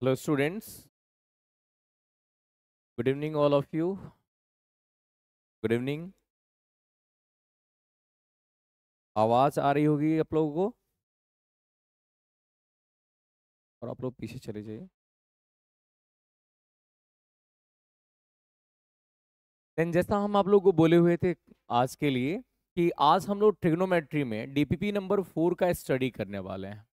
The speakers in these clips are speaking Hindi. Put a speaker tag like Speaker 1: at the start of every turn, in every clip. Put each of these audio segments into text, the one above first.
Speaker 1: hello students good evening all of you good evening आवाज आ रही होगी आप लोगों को और आप लोग पीछे चले जाइए
Speaker 2: देन जैसा हम आप लोग को बोले हुए थे आज के लिए कि आज हम लोग ट्रिग्नोमेट्री में डीपीपी नंबर फोर का स्टडी करने वाले हैं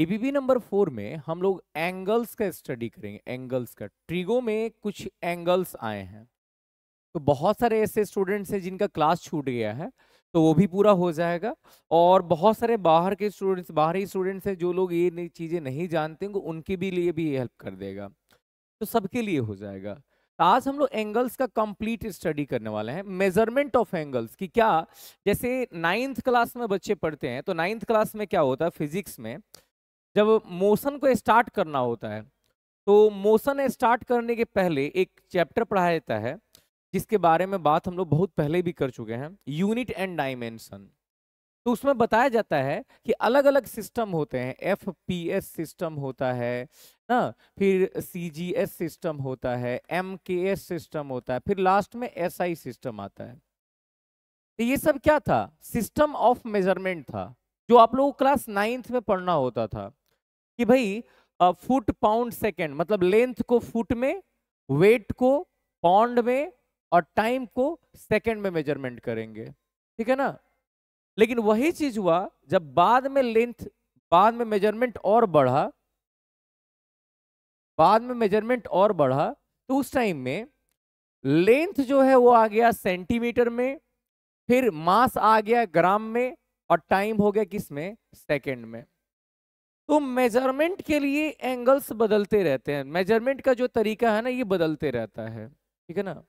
Speaker 2: एबीबी नंबर फोर में हम लोग एंगल्स का स्टडी करेंगे एंगल्स का ट्रिगो में कुछ एंगल्स आए हैं तो बहुत सारे ऐसे स्टूडेंट्स हैं जिनका क्लास छूट गया है तो वो भी पूरा हो जाएगा और बहुत सारे बाहर के स्टूडेंट्स बाहरी स्टूडेंट्स हैं जो लोग ये चीज़ें नहीं जानते हैं तो उनके भी लिए भी ये हेल्प कर देगा तो सबके लिए हो जाएगा आज हम लोग एंगल्स का कंप्लीट स्टडी करने वाले हैं मेजरमेंट ऑफ एंगल्स कि क्या जैसे नाइन्थ क्लास में बच्चे पढ़ते हैं तो नाइन्थ क्लास में क्या होता है फिजिक्स में जब मोशन को स्टार्ट करना होता है तो मोशन स्टार्ट करने के पहले एक चैप्टर पढ़ाया जाता है जिसके बारे में बात हम लोग बहुत पहले भी कर चुके हैं यूनिट एंड डायमेंशन तो उसमें बताया जाता है कि अलग अलग सिस्टम होते हैं एफ पी एस सिस्टम होता है ना फिर सी जी एस सिस्टम होता है एम के एस सिस्टम होता है फिर लास्ट में एस आई सिस्टम आता है तो ये सब क्या था सिस्टम ऑफ मेजरमेंट था जो आप लोगों को क्लास नाइन्थ में पढ़ना होता था कि भाई फुट पाउंड सेकेंड मतलब लेंथ को फुट में वेट को पाउंड में और टाइम को सेकेंड में मेजरमेंट करेंगे ठीक है ना लेकिन वही चीज हुआ जब बाद में लेंथ बाद में मेजरमेंट और बढ़ा बाद में मेजरमेंट और बढ़ा तो उस टाइम में लेंथ जो है वो आ गया सेंटीमीटर में फिर मास आ गया ग्राम में और टाइम हो गया किस में सेकेंड में तो मेजरमेंट के लिए एंगल्स बदलते रहते हैं मेजरमेंट का जो तरीका है ना ये बदलते रहता है ठीक है ना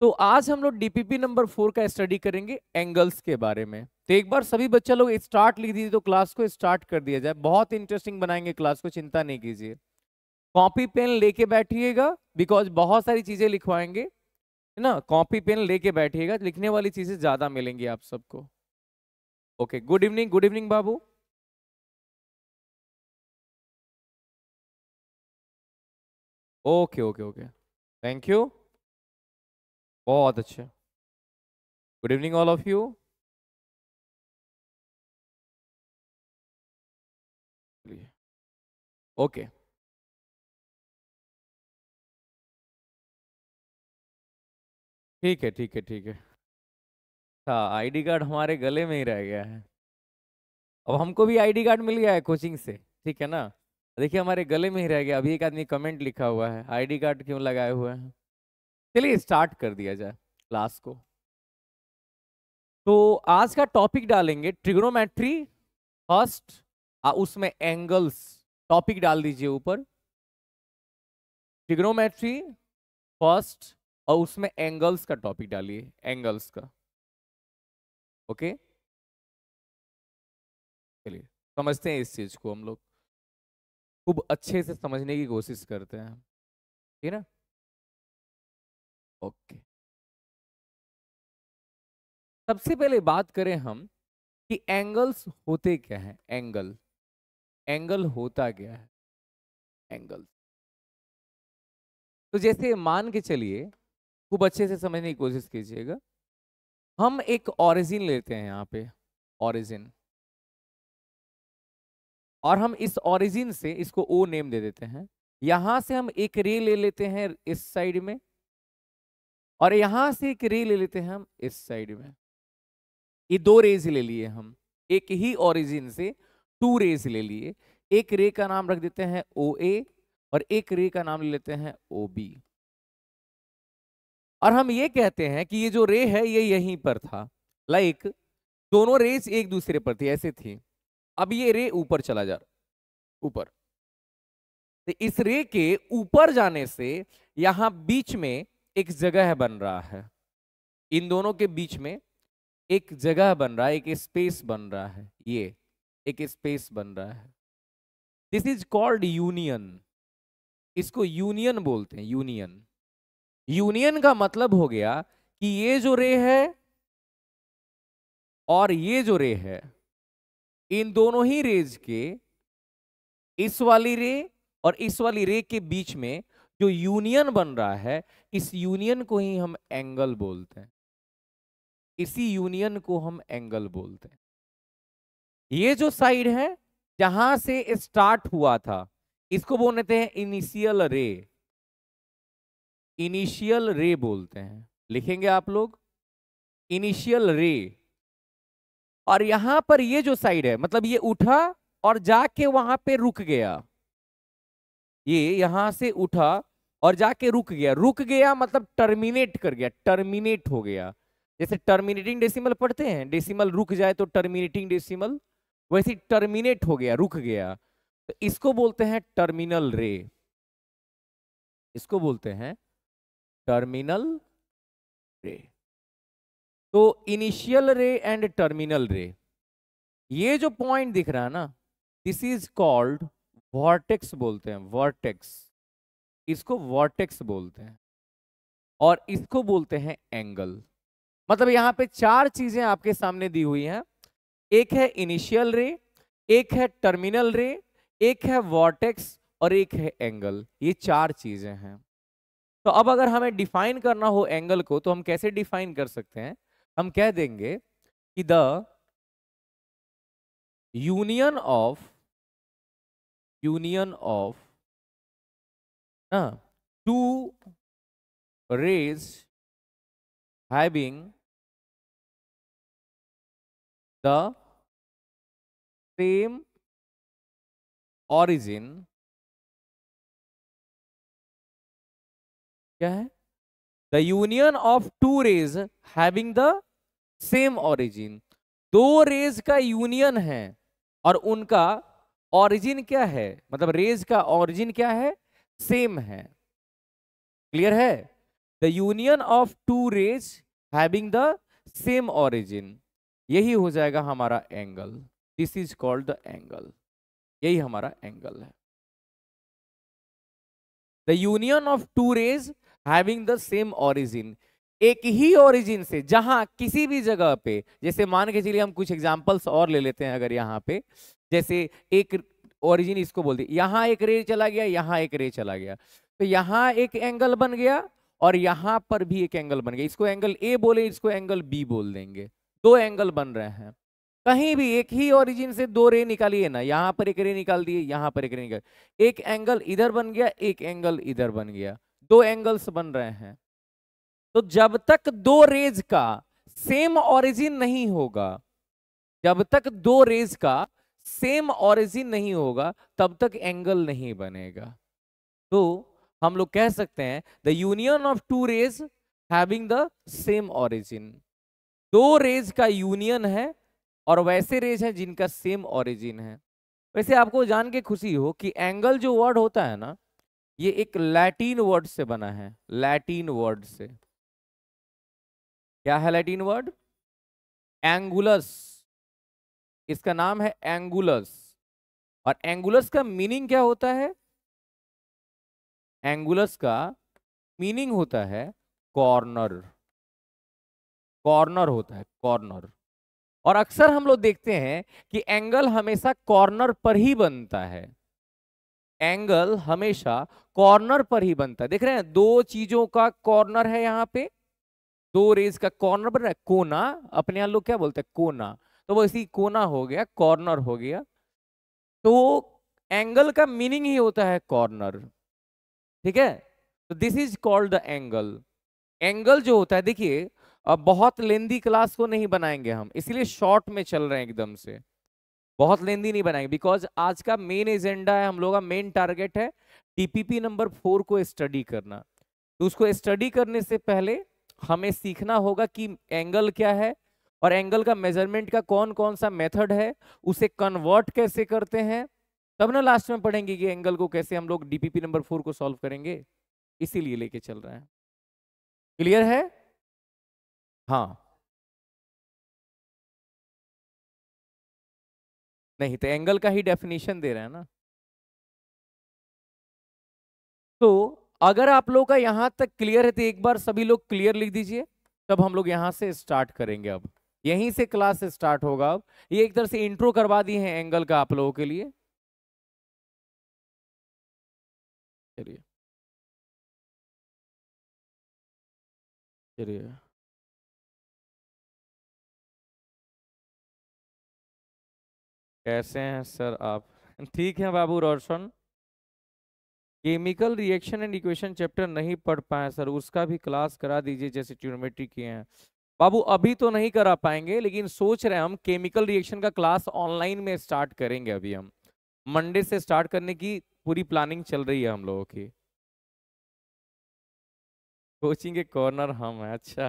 Speaker 2: तो आज हम लोग डीपीपी नंबर फोर का स्टडी करेंगे एंगल्स के बारे में तो एक बार सभी बच्चा लोग स्टार्ट लिख दीजिए तो क्लास को स्टार्ट कर दिया जाए बहुत इंटरेस्टिंग बनाएंगे क्लास को चिंता नहीं कीजिए कॉपी पेन लेके बैठिएगा बिकॉज बहुत सारी चीजें लिखवाएंगे है ना कॉपी पेन लेके बैठिएगा लिखने वाली चीजें ज्यादा मिलेंगी आप सबको okay good evening good evening बाबू
Speaker 1: okay okay okay thank you बहुत अच्छे good evening all of you okay ठीक है ठीक है ठीक है
Speaker 2: हाँ आईडी कार्ड हमारे गले में ही रह गया है अब हमको भी आईडी कार्ड मिल गया है कोचिंग से ठीक है ना देखिए हमारे गले में ही रह गया अभी एक आदमी कमेंट लिखा हुआ है आईडी कार्ड क्यों लगाए हुए हैं चलिए स्टार्ट कर दिया जाए क्लास को तो आज का टॉपिक डालेंगे ट्रिग्नोमेट्री फर्स्ट उसमें एंगल्स टॉपिक डाल दीजिए ऊपर ट्रिग्नोमेट्री फर्स्ट और उसमें एंगल्स का टॉपिक डालिए
Speaker 1: एंगल्स का ओके चलिए समझते हैं इस चीज को हम लोग खूब अच्छे से समझने की कोशिश करते हैं ठीक है ना ओके
Speaker 2: सबसे पहले बात करें हम कि एंगल्स होते क्या हैं एंगल एंगल होता क्या है एंगल्स तो जैसे मान के चलिए खूब अच्छे से समझने की कोशिश कीजिएगा हम एक ऑरिजिन लेते हैं यहाँ पे ऑरिजिन और हम इस ओरिजिन से इसको ओ नेम दे देते हैं यहां से हम एक रे ले लेते हैं इस साइड में और यहां से एक रे ले लेते हैं हम इस साइड में ये दो रेज ले लिए हम एक ही ओरिजिन से टू रेज ले लिए एक रे का नाम रख देते हैं ओ ए और एक रे का नाम ले लेते हैं ओ बी और हम ये कहते हैं कि ये जो रे है ये यहीं पर था लाइक like, दोनों रेज एक दूसरे पर थी ऐसे थी अब ये रे ऊपर चला जा रहा ऊपर तो इस रे के ऊपर जाने से यहां बीच में एक जगह बन रहा है इन दोनों के बीच में एक जगह बन रहा है एक स्पेस बन रहा है ये एक स्पेस बन रहा है दिस इज कॉल्ड यूनियन इसको यूनियन बोलते हैं यूनियन यूनियन का मतलब हो गया कि ये जो रे है और ये जो रे है इन दोनों ही रेज के इस वाली रे और इस वाली रे के बीच में जो यूनियन बन रहा है इस यूनियन को ही हम एंगल बोलते हैं इसी यूनियन को हम एंगल बोलते हैं ये जो साइड है जहां से स्टार्ट हुआ था इसको बोलते हैं इनिशियल रे इनिशियल रे बोलते हैं लिखेंगे आप लोग इनिशियल रे और यहां पर ये जो साइड है मतलब ये उठा और जाके वहां पे रुक गया ये यहां से उठा और जाके रुक गया रुक गया मतलब टर्मिनेट कर गया टर्मिनेट हो गया जैसे टर्मिनेटिंग डेसिमल पढ़ते हैं डेसिमल रुक जाए तो टर्मिनेटिंग डेसिमल वैसे टर्मिनेट हो गया रुक गया तो इसको बोलते हैं टर्मिनल रे इसको बोलते हैं टर्मिनल रे तो इनिशियल रे एंड टर्मिनल रे ये जो पॉइंट दिख रहा है ना दिस इज कॉल्ड वॉर्टेक्स बोलते हैं वॉर्टेक्स इसको वॉर्टेक्स बोलते हैं और इसको बोलते हैं एंगल मतलब यहां पे चार चीजें आपके सामने दी हुई हैं एक है इनिशियल रे एक है टर्मिनल रे एक है वॉर्टेक्स और एक है एंगल ये चार चीजें हैं तो अब अगर हमें डिफाइन करना हो एंगल को तो हम कैसे डिफाइन कर सकते हैं हम कह देंगे कि the union
Speaker 1: of union of ना two rays having the same origin
Speaker 2: क्या है the union of two rays having the same origin दो रेज का यूनियन है और उनका ऑरिजिन क्या है मतलब रेज का ऑरिजिन क्या है सेम है क्लियर है the union of two rays having the same origin यही हो जाएगा हमारा angle this is called the angle यही हमारा एंगल है the union of two rays having the same origin एक ही ओरिजिन से जहां किसी भी जगह पे जैसे मान के चलिए हम कुछ एग्जांपल्स और ले लेते हैं अगर यहाँ पे जैसे एक ओरिजिन इसको बोलते यहाँ एक रे चला गया यहाँ एक रे चला गया तो यहाँ एक एंगल बन गया और यहाँ पर भी एक एंगल बन गया इसको एंगल ए बोले इसको एंगल बी बोल देंगे दो एंगल बन रहे हैं कहीं भी एक ही ओरिजिन से दो रे निकालिए ना यहाँ पर एक रे निकाल दिए यहाँ पर एक रे निकाल एक एंगल इधर बन गया एक एंगल इधर बन गया दो एंगल्स बन रहे हैं तो जब तक दो रेज का सेम ऑरिजिन नहीं होगा जब तक दो रेज का सेम ऑरिजिन नहीं होगा तब तक एंगल नहीं बनेगा तो हम लोग कह सकते हैं the union of two rays having the same origin दो रेज का यूनियन है और वैसे रेज है जिनका सेम ऑरिजिन है वैसे आपको जान के खुशी हो कि एंगल जो वर्ड होता है ना ये एक लैटिन वर्ड से बना है लैटिन वर्ड से क्या है लैटिन वर्ड एंगुलस इसका नाम है एंगुलस और एंगुलस का मीनिंग क्या होता है एंगुलस का मीनिंग होता है कॉर्नर कॉर्नर होता है कॉर्नर और अक्सर हम लोग देखते हैं कि एंगल हमेशा कॉर्नर पर ही बनता है एंगल हमेशा कॉर्नर पर ही बनता है देख रहे हैं दो चीजों का कॉर्नर है यहां पे दो रेज का कॉर्नर बन रहा है कोना अपने यहां लोग क्या बोलते हैं कोना तो वो इसी कोना हो गया कॉर्नर हो गया तो एंगल का मीनिंग ही होता है कॉर्नर ठीक है तो this is called the angle angle जो होता है देखिए अब बहुत लेंदी क्लास को नहीं बनाएंगे हम इसलिए शॉर्ट में चल रहे हैं एकदम से बहुत लेंदी नहीं बनाएंगे बिकॉज आज का मेन एजेंडा है हम लोग का मेन टारगेट है टीपीपी नंबर फोर को स्टडी करना तो उसको स्टडी करने से पहले हमें सीखना होगा कि एंगल क्या है और एंगल का मेजरमेंट का कौन कौन सा मेथड है उसे कन्वर्ट कैसे करते हैं तब ना लास्ट में पढ़ेंगे कि एंगल को कैसे हम लोग डीपीपी नंबर फोर को सॉल्व करेंगे इसीलिए लेके चल रहे हैं क्लियर है हाँ नहीं तो एंगल का ही डेफिनेशन दे रहा है ना तो अगर आप लोगों का यहां तक क्लियर है तो एक बार सभी लोग क्लियर लिख दीजिए तब हम लोग यहां से स्टार्ट करेंगे अब यहीं से क्लास स्टार्ट होगा अब ये एक तरह से इंट्रो करवा दिए हैं एंगल का आप लोगों के लिए चलिए
Speaker 1: चलिए कैसे हैं
Speaker 2: सर आप ठीक है बाबू Roshan chemical reaction and equation chapter नहीं पढ़ पाए सर उसका भी क्लास करा दीजिए जैसे ट्यूनोमेट्री किए हैं बाबू अभी तो नहीं करा पाएंगे लेकिन सोच रहे हम केमिकल रिएक्शन का क्लास ऑनलाइन में स्टार्ट करेंगे अभी हम मंडे से स्टार्ट करने की पूरी प्लानिंग चल रही है हम लोगों की कोचिंग के कॉर्नर हम है अच्छा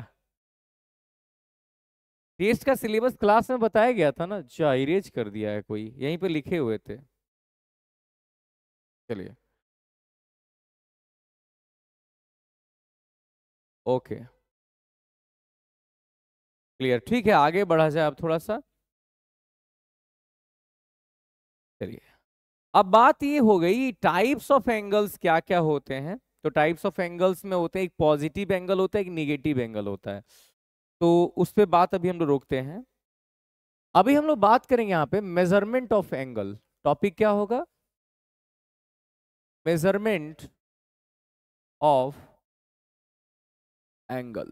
Speaker 2: टेस्ट का सिलेबस क्लास में बताया गया था ना जो अच्छा, कर दिया है कोई यहीं पे लिखे हुए थे चलिए ओके क्लियर ठीक है आगे बढ़ा जाए आप थोड़ा सा चलिए अब बात ये हो गई टाइप्स ऑफ एंगल्स क्या क्या होते हैं तो टाइप्स ऑफ एंगल्स में होते हैं एक पॉजिटिव एंगल होता है एक निगेटिव एंगल होता है तो उस पर बात अभी हम लोग रोकते हैं अभी हम लोग बात करेंगे यहां पे मेजरमेंट ऑफ एंगल टॉपिक क्या होगा measurement
Speaker 1: of angle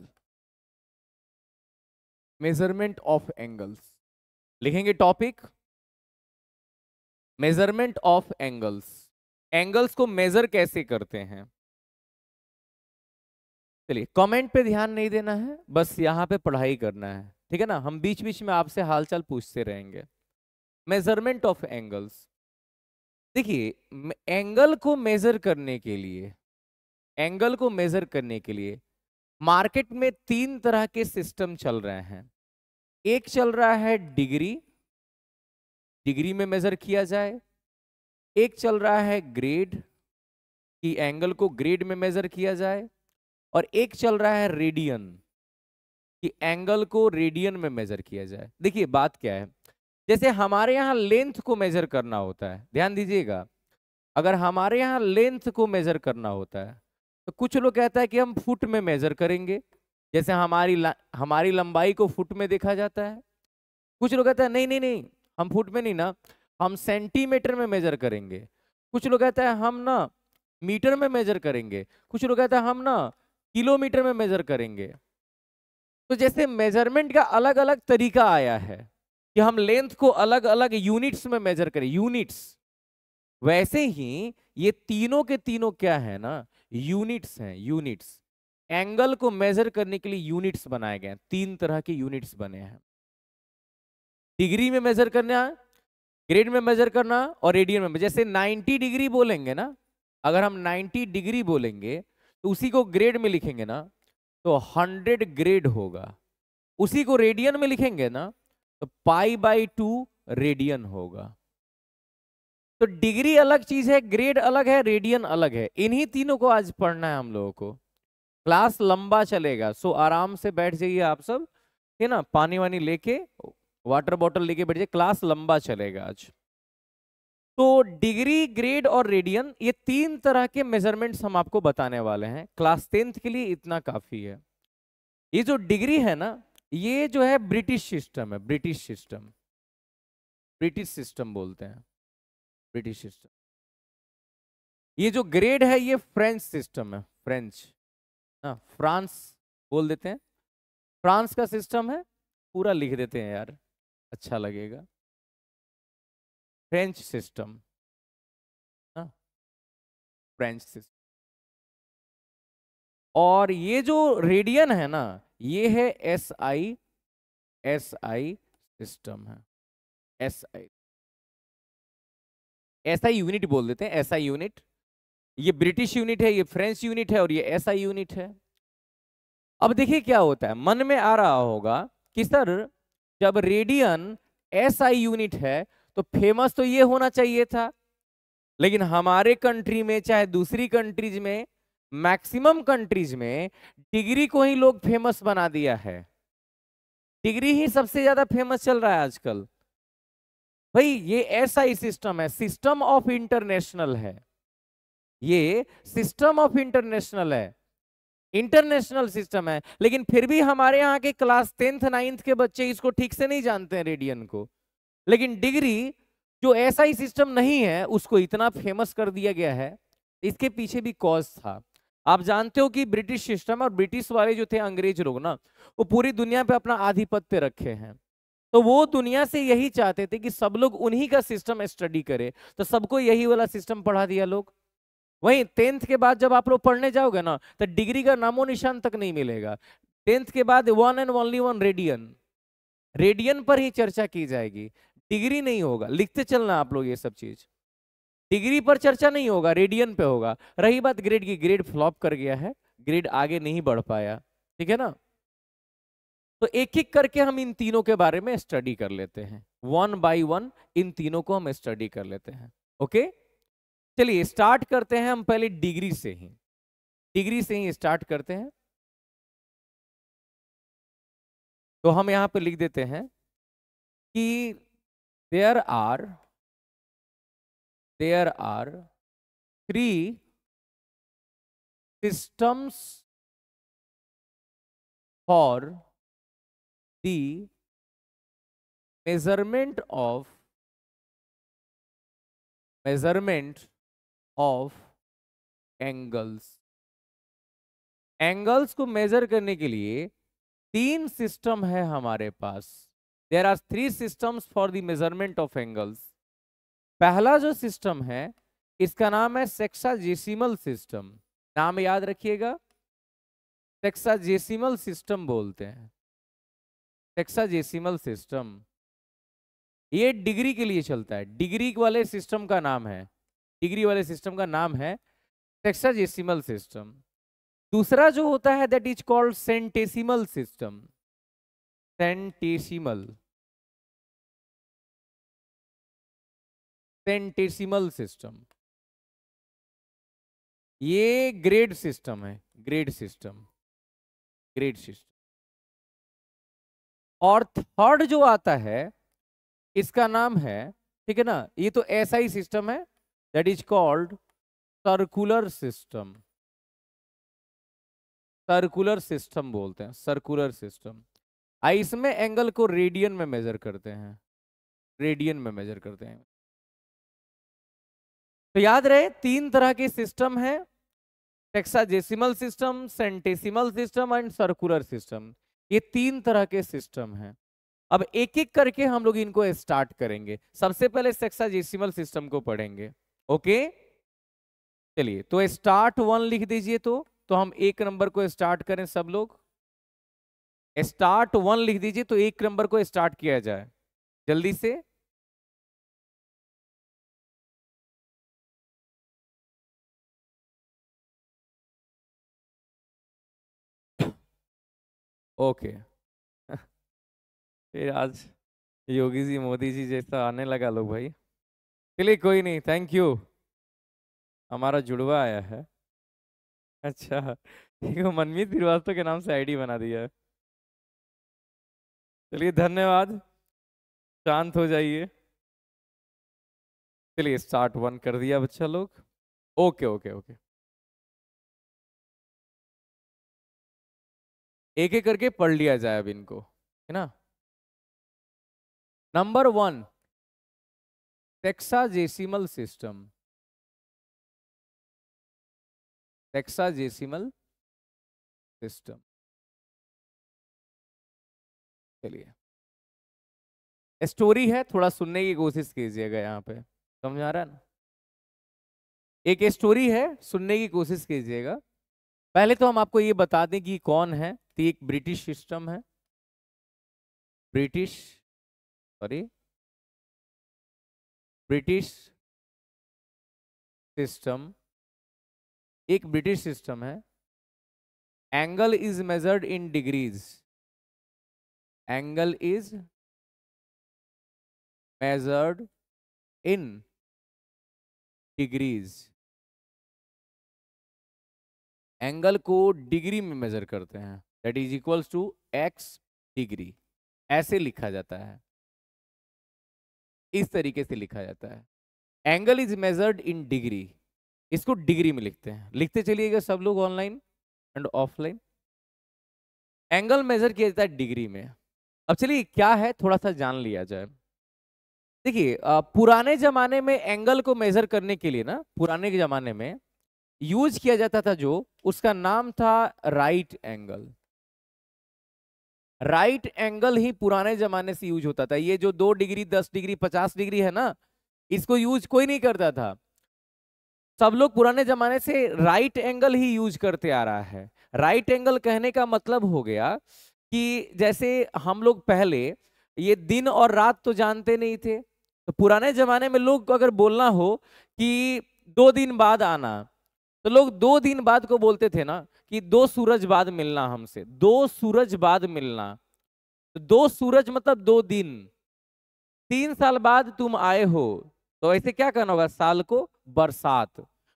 Speaker 2: measurement of angles लिखेंगे topic measurement of angles angles को मेजर कैसे करते हैं चलिए कमेंट पे ध्यान नहीं देना है बस यहां पे पढ़ाई करना है ठीक है ना हम बीच बीच में आपसे हालचाल पूछते रहेंगे मेजरमेंट ऑफ एंगल्स देखिए एंगल को मेजर करने के लिए एंगल को मेजर करने के लिए मार्केट में तीन तरह के सिस्टम चल रहे हैं एक चल रहा है डिग्री डिग्री में मेजर किया जाए एक चल रहा है ग्रेड कि एंगल को ग्रेड में मेजर किया जाए और एक चल रहा है रेडियन कि एंगल को रेडियन में मेजर किया जाए देखिए बात क्या है जैसे हमारे यहाँ लेंथ को मेजर करना होता है ध्यान दीजिएगा अगर हमारे यहाँ लेंथ को मेजर करना होता है तो कुछ लोग कहता है कि हम फुट में मेजर करेंगे जैसे हमारी हमारी लंबाई को फुट में देखा जाता है कुछ लोग कहता है नहीं नहीं नहीं हम फुट में नहीं ना हम सेंटीमीटर में मेजर करेंगे कुछ लोग कहता है हम ना मीटर में मेजर करेंगे कुछ लोग कहता है हम ना किलोमीटर में मेजर करेंगे तो जैसे मेजरमेंट का अलग अलग तरीका आया है कि हम लेंथ को अलग अलग यूनिट्स में मेजर करें यूनिट्स वैसे ही ये तीनों के तीनों क्या है ना यूनिट्स हैं यूनिट्स एंगल को मेजर करने के लिए यूनिट्स बनाए गए हैं तीन तरह के यूनिट्स बने हैं डिग्री में मेजर करना ग्रेड में मेजर करना और रेडियन में जैसे 90 डिग्री बोलेंगे ना अगर हम 90 डिग्री बोलेंगे तो उसी को ग्रेड में लिखेंगे ना तो 100 ग्रेड होगा उसी को रेडियन में लिखेंगे ना तो पाई बाई टू रेडियन होगा तो डिग्री अलग चीज है ग्रेड अलग है रेडियन अलग है इन्हीं तीनों को आज पढ़ना है हम लोगों को क्लास लंबा चलेगा सो आराम से बैठ जाइए आप सब है ना पानी वानी लेके वाटर बॉटल लेके बैठ जाइए क्लास लंबा चलेगा आज तो डिग्री ग्रेड और रेडियन ये तीन तरह के मेजरमेंट्स हम आपको बताने वाले हैं क्लास टेंथ के लिए इतना काफी है ये जो डिग्री है ना ये जो है ब्रिटिश सिस्टम है ब्रिटिश सिस्टम ब्रिटिश सिस्टम बोलते हैं ब्रिटिश सिस्टम ये जो ग्रेड है ये फ्रेंच सिस्टम है फ्रेंच ना हाँ, फ्रांस बोल देते हैं फ्रांस का सिस्टम है पूरा लिख देते हैं यार अच्छा लगेगा फ्रेंच सिस्टम ना हाँ, फ्रेंच सिस्टम और ये जो रेडियन है ना ये है S I S I system है एस आई ऐसा यूनिट बोल देते हैं ऐसा यूनिट ये ब्रिटिश यूनिट है ये फ्रेंच यूनिट है और ये ऐसा यूनिट है अब देखिए क्या होता है मन में आ रहा होगा कि सर जब रेडियन ऐसा यूनिट है तो फेमस तो ये होना चाहिए था लेकिन हमारे कंट्री में चाहे दूसरी कंट्रीज में मैक्सिमम कंट्रीज में डिग्री को ही लोग फेमस बना दिया है डिग्री ही सबसे ज्यादा फेमस चल रहा है आजकल भाई ये ऐसा ही सिस्टम है सिस्टम ऑफ इंटरनेशनल है ये सिस्टम ऑफ इंटरनेशनल है इंटरनेशनल सिस्टम है लेकिन फिर भी हमारे यहाँ के क्लास टेंथ नाइन्थ के बच्चे इसको ठीक से नहीं जानते हैं रेडियन को लेकिन डिग्री जो ऐसा ही सिस्टम नहीं है उसको इतना फेमस कर दिया गया है इसके पीछे भी कॉज था आप जानते हो कि ब्रिटिश सिस्टम और ब्रिटिश वाले जो थे अंग्रेज लोग ना वो पूरी दुनिया पे अपना आधिपत्य रखे हैं तो वो दुनिया से यही चाहते थे कि सब लोग उन्हीं का सिस्टम स्टडी करें तो सबको यही वाला सिस्टम पढ़ा दिया लोग वहीं टेंथ के बाद जब आप लोग पढ़ने जाओगे ना तो डिग्री का नामो निशान तक नहीं मिलेगा टेंथ के बाद one and only one radian radian पर ही चर्चा की जाएगी डिग्री नहीं होगा लिखते चलना आप लोग ये सब चीज डिग्री पर चर्चा नहीं होगा रेडियन पे होगा रही बात ग्रेड की ग्रेड फ्लॉप कर गया है ग्रेड आगे नहीं बढ़ पाया ठीक है ना तो एक एक करके हम इन तीनों के बारे में स्टडी कर लेते हैं वन बाय वन इन तीनों को हम स्टडी कर लेते हैं ओके चलिए स्टार्ट करते हैं हम पहले डिग्री से ही डिग्री से ही स्टार्ट करते हैं
Speaker 1: तो हम यहां पर लिख देते हैं कि there are there are three systems for the measurement of
Speaker 2: measurement of angles angles को मेजर करने के लिए तीन सिस्टम है हमारे पास there are three system for the measurement of angles पहला जो सिस्टम है इसका नाम है सेक्साजेसिमल सिस्टम नाम याद रखिएगा सेक्साजेसिमल सिस्टम बोलते हैं टेक्साजेसिमल सिस्टम ये डिग्री के लिए चलता है डिग्री वाले सिस्टम का नाम है डिग्री वाले सिस्टम का नाम है टेक्साजेसिमल सिस्टम दूसरा जो होता है that is called centesimal system centesimal
Speaker 1: centesimal system ये ग्रेड
Speaker 2: सिस्टम है ग्रेड सिस्टम ग्रेड सिस्टम और थर्ड जो आता है इसका नाम है ठीक है ना ये तो ऐसा ही सिस्टम है that is called circular system circular system बोलते हैं सर्कुलर सिस्टम इसमें एंगल को रेडियन में मेजर करते हैं रेडियन में मेजर करते हैं तो याद रहे तीन तरह के सिस्टम है sexagesimal system centesimal system and circular system ये तीन तरह के सिस्टम हैं अब एक एक करके हम लोग इनको स्टार्ट करेंगे सबसे पहले सेक्साजेसिमल सिस्टम को पढ़ेंगे ओके चलिए तो स्टार्ट वन लिख दीजिए तो तो हम एक नंबर को स्टार्ट करें सब लोग स्टार्ट वन लिख दीजिए तो एक नंबर को स्टार्ट किया जाए जल्दी से ओके फिर आज योगी जी मोदी जी जैसा आने लगा लोग भाई चलिए कोई नहीं थैंक यू हमारा जुड़वा आया है अच्छा देखो मनमीत श्रीवास्तव के नाम से आईडी बना दिया है
Speaker 1: चलिए धन्यवाद शांत हो जाइए चलिए स्टार्ट वन कर दिया बच्चा लोग ओके ओके ओके एक एक करके पढ़ लिया जाए अब इनको है ना number one sexagesimal system sexagesimal system
Speaker 2: चलिए स्टोरी है थोड़ा सुनने की कोशिश कीजिएगा यहाँ पे समझ आ रहा है ना एक स्टोरी है सुनने की कोशिश कीजिएगा पहले तो हम आपको ये बता दें कि कौन है तो एक ब्रिटिश सिस्टम है
Speaker 1: ब्रिटिश सॉरी ब्रिटिश सिस्टम एक ब्रिटिश सिस्टम है angle is measured in degrees angle is measured in
Speaker 2: degrees angle को डिग्री में मेजर करते हैं that is equals to X degree ऐसे लिखा जाता है इस तरीके से लिखा जाता है angle is measured in degree इसको डिग्री में लिखते हैं लिखते चलिएगा सब लोग online and offline angle measure किया जाता है डिग्री में अब चलिए क्या है थोड़ा सा जान लिया जाए देखिए पुराने जमाने में एंगल को मेजर करने के लिए ना पुराने के जमाने में यूज किया जाता था जो उसका नाम था राइट एंगल राइट एंगल ही पुराने जमाने से यूज होता था ये जो दो डिग्री दस डिग्री पचास डिग्री है ना इसको यूज कोई नहीं करता था सब लोग पुराने जमाने से राइट एंगल ही यूज करते आ रहा है राइट एंगल कहने का मतलब हो गया कि जैसे हम लोग पहले ये दिन और रात तो जानते नहीं थे तो पुराने जमाने में लोग अगर बोलना हो कि दो दिन बाद आना तो लोग दो दिन बाद को बोलते थे ना कि दो सूरज बाद मिलना हमसे दो सूरज बाद मिलना तो दो सूरज मतलब दो दिन तीन साल बाद तुम आए हो तो ऐसे क्या करना होगा साल को बरसात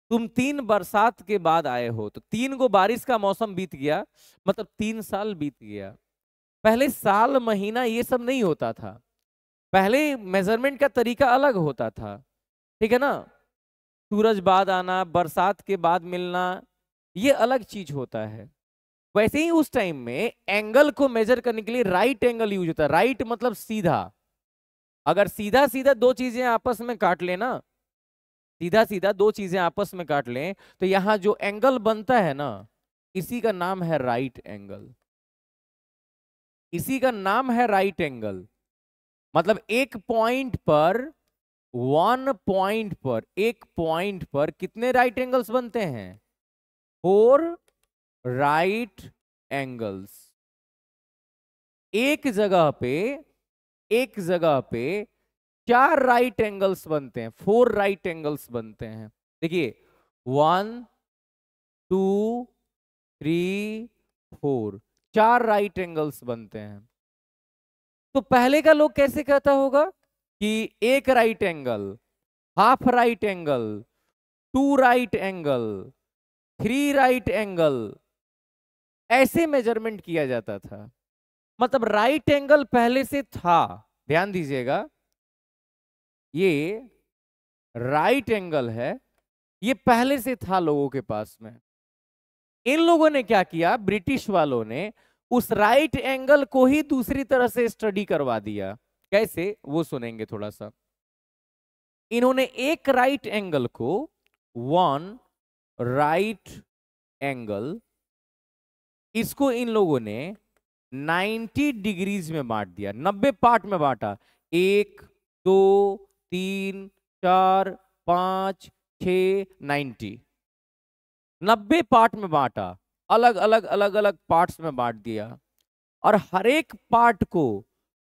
Speaker 2: तुम तीन बरसात के बाद आए हो तो तीन को बारिश का मौसम बीत गया मतलब तीन साल बीत गया पहले साल महीना ये सब नहीं होता था पहले मेजरमेंट का तरीका अलग होता था ठीक है ना सूरज बाद आना बरसात के बाद मिलना ये अलग चीज होता है वैसे ही उस टाइम में एंगल को मेजर करने के लिए राइट एंगल यूज होता है राइट मतलब सीधा अगर सीधा सीधा दो चीजें आपस में काट लेना सीधा सीधा दो चीजें आपस में काट लें तो यहां जो एंगल बनता है ना इसी का नाम है राइट एंगल इसी का नाम है राइट एंगल मतलब एक पॉइंट पर वन पॉइंट पर एक पॉइंट पर कितने राइट एंगल्स बनते हैं फोर राइट एंगल्स एक जगह पे एक जगह पे चार राइट एंगल्स बनते हैं फोर राइट एंगल्स बनते हैं देखिए वन टू थ्री फोर चार राइट एंगल्स बनते हैं तो पहले का लोग कैसे कहता होगा कि एक right angle half right angle two right angle three right angle ऐसे मेजरमेंट किया जाता था मतलब राइट एंगल पहले से था ध्यान दीजिएगा ये राइट एंगल है ये पहले से था लोगों के पास में इन लोगों ने क्या किया ब्रिटिश वालों ने उस राइट एंगल को ही दूसरी तरह से स्टडी करवा दिया कैसे वो सुनेंगे थोड़ा सा इन्होंने एक राइट एंगल को वन राइट एंगल इसको इन लोगों ने 90 डिग्रीज में बांट दिया 90 पार्ट में बांटा एक दो तीन चार पांच छ 90 नब्बे पार्ट में बांटा अलग अलग अलग अलग पार्ट्स में बांट दिया और हर एक पार्ट को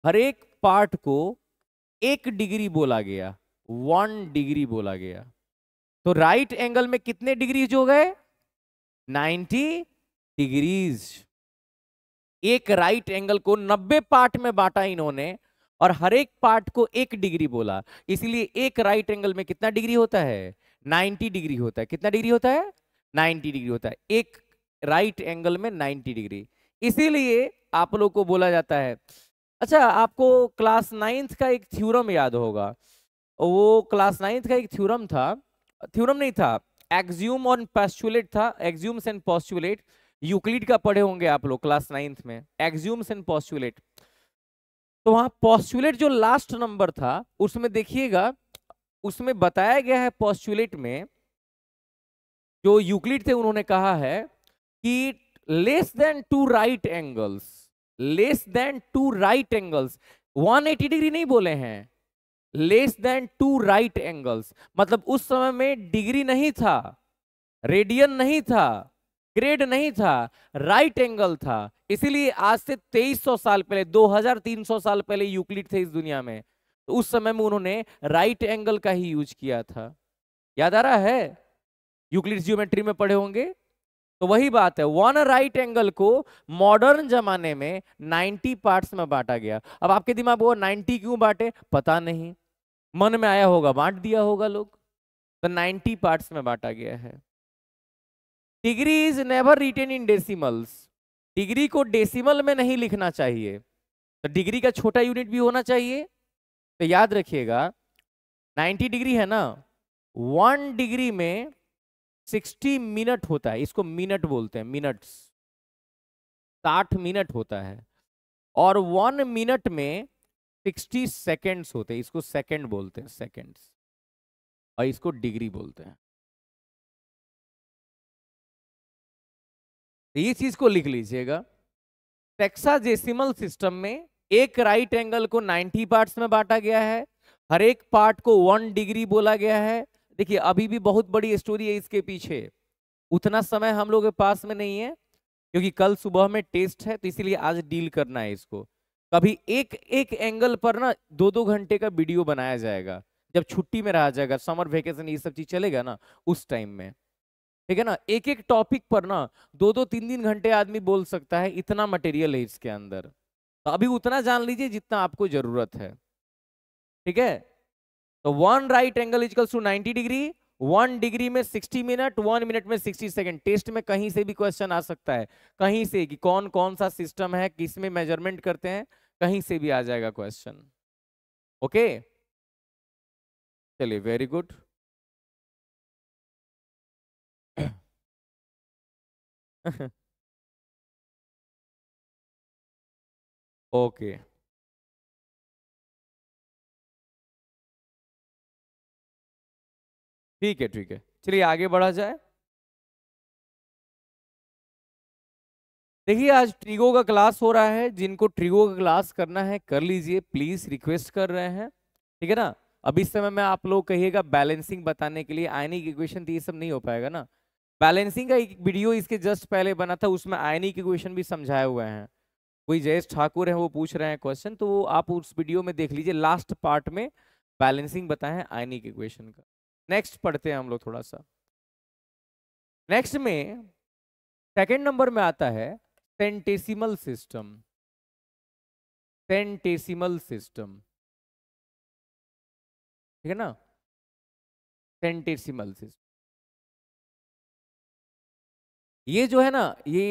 Speaker 2: हर एक पार्ट को एक डिग्री बोला गया वन डिग्री बोला गया तो राइट एंगल में कितने डिग्री हो गए 90 डिग्रीज एक राइट एंगल को 90 पार्ट में बांटा इन्होंने और हर एक पार्ट को एक डिग्री बोला इसलिए एक राइट एंगल में कितना डिग्री होता है 90 डिग्री होता है कितना डिग्री होता है 90 डिग्री होता है एक राइट एंगल में 90 डिग्री इसीलिए आप लोग को बोला जाता है अच्छा आपको क्लास नाइन्थ का एक थ्योरम याद होगा वो क्लास नाइन्थ का एक थ्योरम था थ्योरम नहीं था एक्ज्यूम और पॉस्टुलेट था एक्ज्यूम्स एंड पॉस्टुलेट यूक्लिड का पढ़े होंगे आप लोग क्लास नाइन्थ में एक्ज्यूम्स एंड पॉस्टुलेट तो वहाँ पॉस्टुलेट जो लास्ट नंबर था उसमें देखिएगा उसमें बताया गया है पॉस्टुलेट में जो यूक्लिड थे उन्होंने कहा है कि less than two right angles less than two right angles 180 degree नहीं बोले हैं less than two right angles मतलब उस समय में डिग्री नहीं था रेडियन नहीं था ग्रेड नहीं था राइट एंगल था इसीलिए आज से 2300 साल पहले 2300 साल पहले यूक्लिड थे इस दुनिया में तो उस समय में उन्होंने राइट एंगल का ही यूज किया था याद आ रहा है यूक्लिड जियोमेट्री में पढ़े होंगे तो वही बात है वन राइट एंगल को मॉडर्न जमाने में 90 पार्ट्स में बांटा गया अब आपके दिमाग वो 90 क्यों बांटे पता नहीं मन में आया होगा बांट दिया होगा लोग तो 90 पार्ट्स में बांटा गया है degree is never written in decimals degree को डेसिमल में नहीं लिखना चाहिए तो डिग्री का छोटा यूनिट भी होना चाहिए तो याद रखिएगा 90 डिग्री है ना वन डिग्री में सिक्सटी मिनट होता है इसको मिनट बोलते हैं मिनट्स साठ मिनट होता है और वन मिनट में सिक्सटी सेकेंड्स होते हैं इसको सेकेंड बोलते हैं सेकेंड्स और इसको डिग्री बोलते हैं ये तो चीज को लिख लीजिएगा टेक्सा जेसिमल सिस्टम में एक राइट एंगल को 90 पार्ट्स में बांटा गया है हर एक पार्ट को वन डिग्री बोला गया है देखिए अभी भी बहुत बड़ी स्टोरी है इसके पीछे उतना समय हम लोग के पास में नहीं है क्योंकि कल सुबह में टेस्ट है तो इसीलिए आज डील करना है इसको कभी एक एक एंगल पर ना दो दो घंटे का वीडियो बनाया जाएगा जब छुट्टी में रहा जाएगा समर वेकेशन ये सब चीज चलेगा ना उस टाइम में ठीक है ना एक एक टॉपिक पर ना दो दो तीन तीन घंटे आदमी बोल सकता है इतना मटेरियल है इसके अंदर तो अभी उतना जान लीजिए जितना आपको जरूरत है ठीक है तो one right angle equal to 90 degree one degree में 60 मिनट वन मिनट में 60 सेकंड टेस्ट में कहीं से भी क्वेश्चन आ सकता है कहीं से कि कौन कौन सा सिस्टम है किस में मेजरमेंट करते हैं कहीं से भी आ जाएगा क्वेश्चन ओके चलिए वेरी
Speaker 1: गुड ओके okay. ठीक है ठीक है चलिए आगे बढ़ा जाए
Speaker 2: देखिए आज ट्रिगो का क्लास हो रहा है जिनको ट्रिगो का क्लास करना है कर लीजिए प्लीज रिक्वेस्ट कर रहे हैं ठीक है ना अभी इस समय में आप लोग कहिएगा बैलेंसिंग बताने के लिए आयनिक इक्वेशन तो ये सब नहीं हो पाएगा ना बैलेंसिंग का एक वीडियो इसके जस्ट पहले बना था उसमें आयनिक इक्वेशन भी समझाए हुए हैं कोई जयेश ठाकुर है वो पूछ रहे हैं क्वेश्चन तो आप उस वीडियो में देख लीजिए लास्ट पार्ट में बैलेंसिंग बताएं आयनिक इक्वेशन का नेक्स्ट पढ़ते हैं हम लोग थोड़ा सा नेक्स्ट में सेकंड नंबर में आता है सेंटेसिमल सिस्टम सेंटेसिमल सिस्टम ठीक है ना
Speaker 1: सेंटेसिमल सिस्टम ये
Speaker 2: जो है ना ये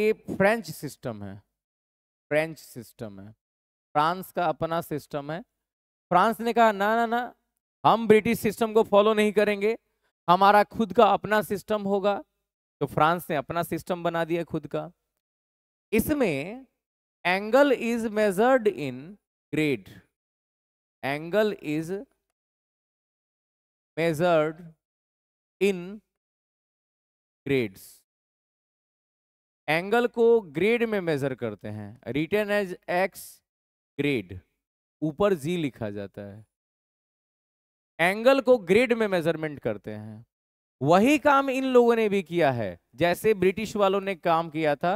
Speaker 2: फ्रेंच सिस्टम है फ्रेंच सिस्टम है फ्रांस का अपना सिस्टम है फ्रांस ने कहा ना ना ना हम ब्रिटिश सिस्टम को फॉलो नहीं करेंगे हमारा खुद का अपना सिस्टम होगा तो फ्रांस ने अपना सिस्टम बना दिया खुद का इसमें angle is measured in grade angle is measured in grades angle को ग्रेड में मेजर करते हैं रिटर्न एज एक्स ग्रेड ऊपर जी लिखा जाता है एंगल को ग्रेड में मेजरमेंट करते हैं वही काम इन लोगों ने भी किया है जैसे ब्रिटिश वालों ने काम किया था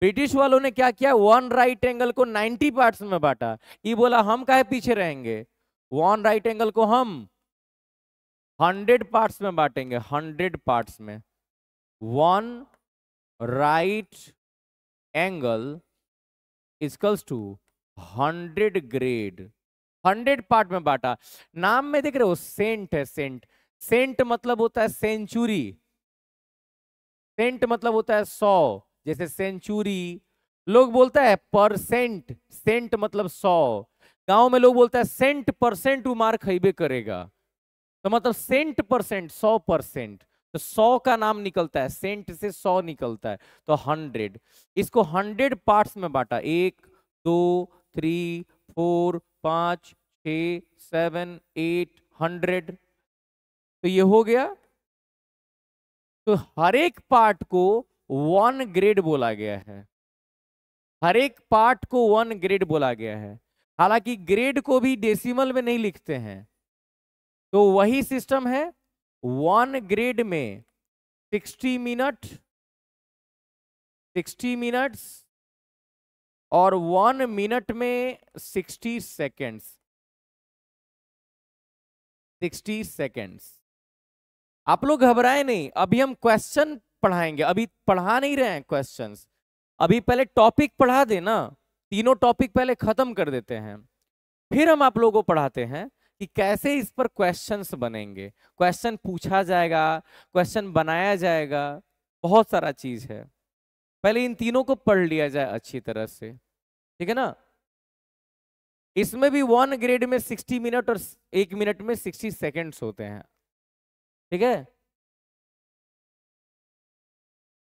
Speaker 2: ब्रिटिश वालों ने क्या किया वन राइट एंगल को 90 पार्ट्स में बांटा ये बोला हम कहे पीछे रहेंगे वन राइट एंगल को हम 100 पार्ट्स में बांटेंगे 100 पार्ट्स में one right angle equals to 100 grade hundred part में बांटा नाम में देख रहे हो सेंट है सेंट सेंट मतलब होता है सेंचुरी सेंट मतलब होता है सौ जैसे सेंचुरी लोग बोलता है परसेंट सेंट मतलब सौ गांव में लोग बोलता है सेंट परसेंट वो मार खैबे करेगा तो मतलब सेंट परसेंट सौ परसेंट तो सौ का नाम निकलता है सेंट से सौ निकलता है तो हंड्रेड इसको हंड्रेड पार्ट्स में बांटा एक दो थ्री फोर पाँच छ सेवन एट हंड्रेड तो ये हो गया तो हर एक पार्ट को वन ग्रेड बोला गया है हर एक पार्ट को वन ग्रेड बोला गया है हालांकि ग्रेड को भी डेसिमल में नहीं लिखते हैं तो वही सिस्टम है वन ग्रेड में सिक्सटी मिनट सिक्सटी मिनट्स और वन मिनट में सिक्सटी सेकेंड्स सिक्सटी सेकेंड्स आप लोग घबराए नहीं अभी हम क्वेश्चन पढ़ाएंगे अभी पढ़ा नहीं रहे हैं क्वेश्चंस अभी पहले टॉपिक पढ़ा देना तीनों टॉपिक पहले खत्म कर देते हैं फिर हम आप लोगों को पढ़ाते हैं कि कैसे इस पर क्वेश्चंस बनेंगे क्वेश्चन पूछा जाएगा क्वेश्चन बनाया जाएगा बहुत सारा चीज है पहले इन तीनों को पढ़ लिया जाए अच्छी तरह से ठीक है ना इसमें भी वन ग्रेड में सिक्सटी मिनट और एक मिनट में सिक्सटी सेकेंड्स होते हैं ठीक है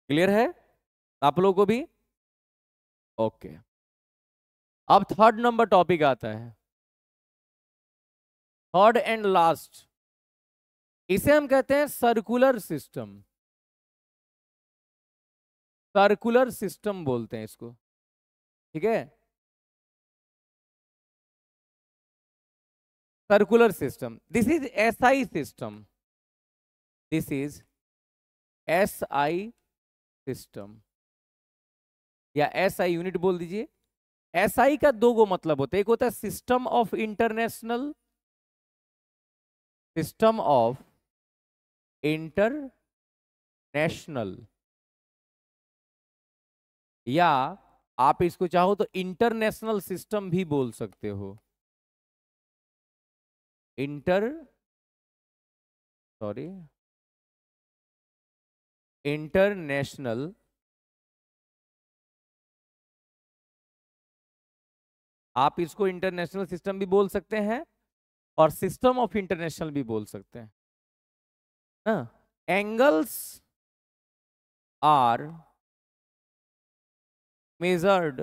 Speaker 2: क्लियर है
Speaker 1: आप लोगों को भी ओके अब थर्ड नंबर टॉपिक आता है थर्ड एंड लास्ट इसे हम कहते हैं सर्कुलर सिस्टम सर्कुलर सिस्टम बोलते हैं इसको ठीक है circular system this is S I system
Speaker 2: this is S I system या एस आई यूनिट बोल दीजिए एस आई का दो गो मतलब होता है एक होता है system of international system of international या आप इसको चाहो तो इंटरनेशनल सिस्टम भी
Speaker 1: बोल सकते हो इंटर सॉरी इंटरनेशनल आप
Speaker 2: इसको इंटरनेशनल सिस्टम भी बोल सकते हैं और सिस्टम ऑफ इंटरनेशनल भी बोल सकते हैं हाँ, angles are
Speaker 1: measured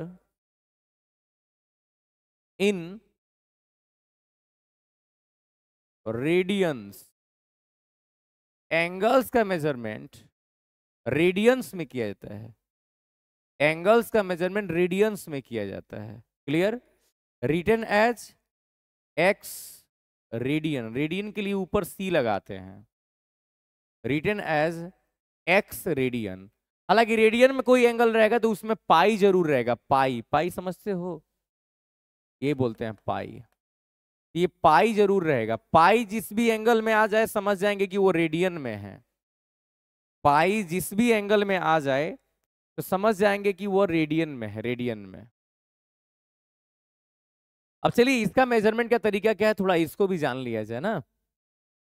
Speaker 1: in radians
Speaker 2: angles का मेजरमेंट रेडियंस में किया जाता है एंगल्स का मेजरमेंट रेडियंस में किया जाता है clear written as x radian radian के लिए ऊपर सी लगाते हैं रिटर्न एज एक्स रेडियन हालांकि रेडियन में कोई एंगल रहेगा तो उसमें पाई जरूर रहेगा पाई पाई समझते हो ये बोलते हैं पाई ये पाई जरूर रहेगा पाई जिस भी एंगल में आ जाए समझ जाएंगे कि वो रेडियन में है पाई जिस भी एंगल में आ जाए तो समझ जाएंगे कि वो रेडियन में है रेडियन में अब चलिए इसका मेजरमेंट का तरीका क्या है थोड़ा इसको भी जान लिया जाए ना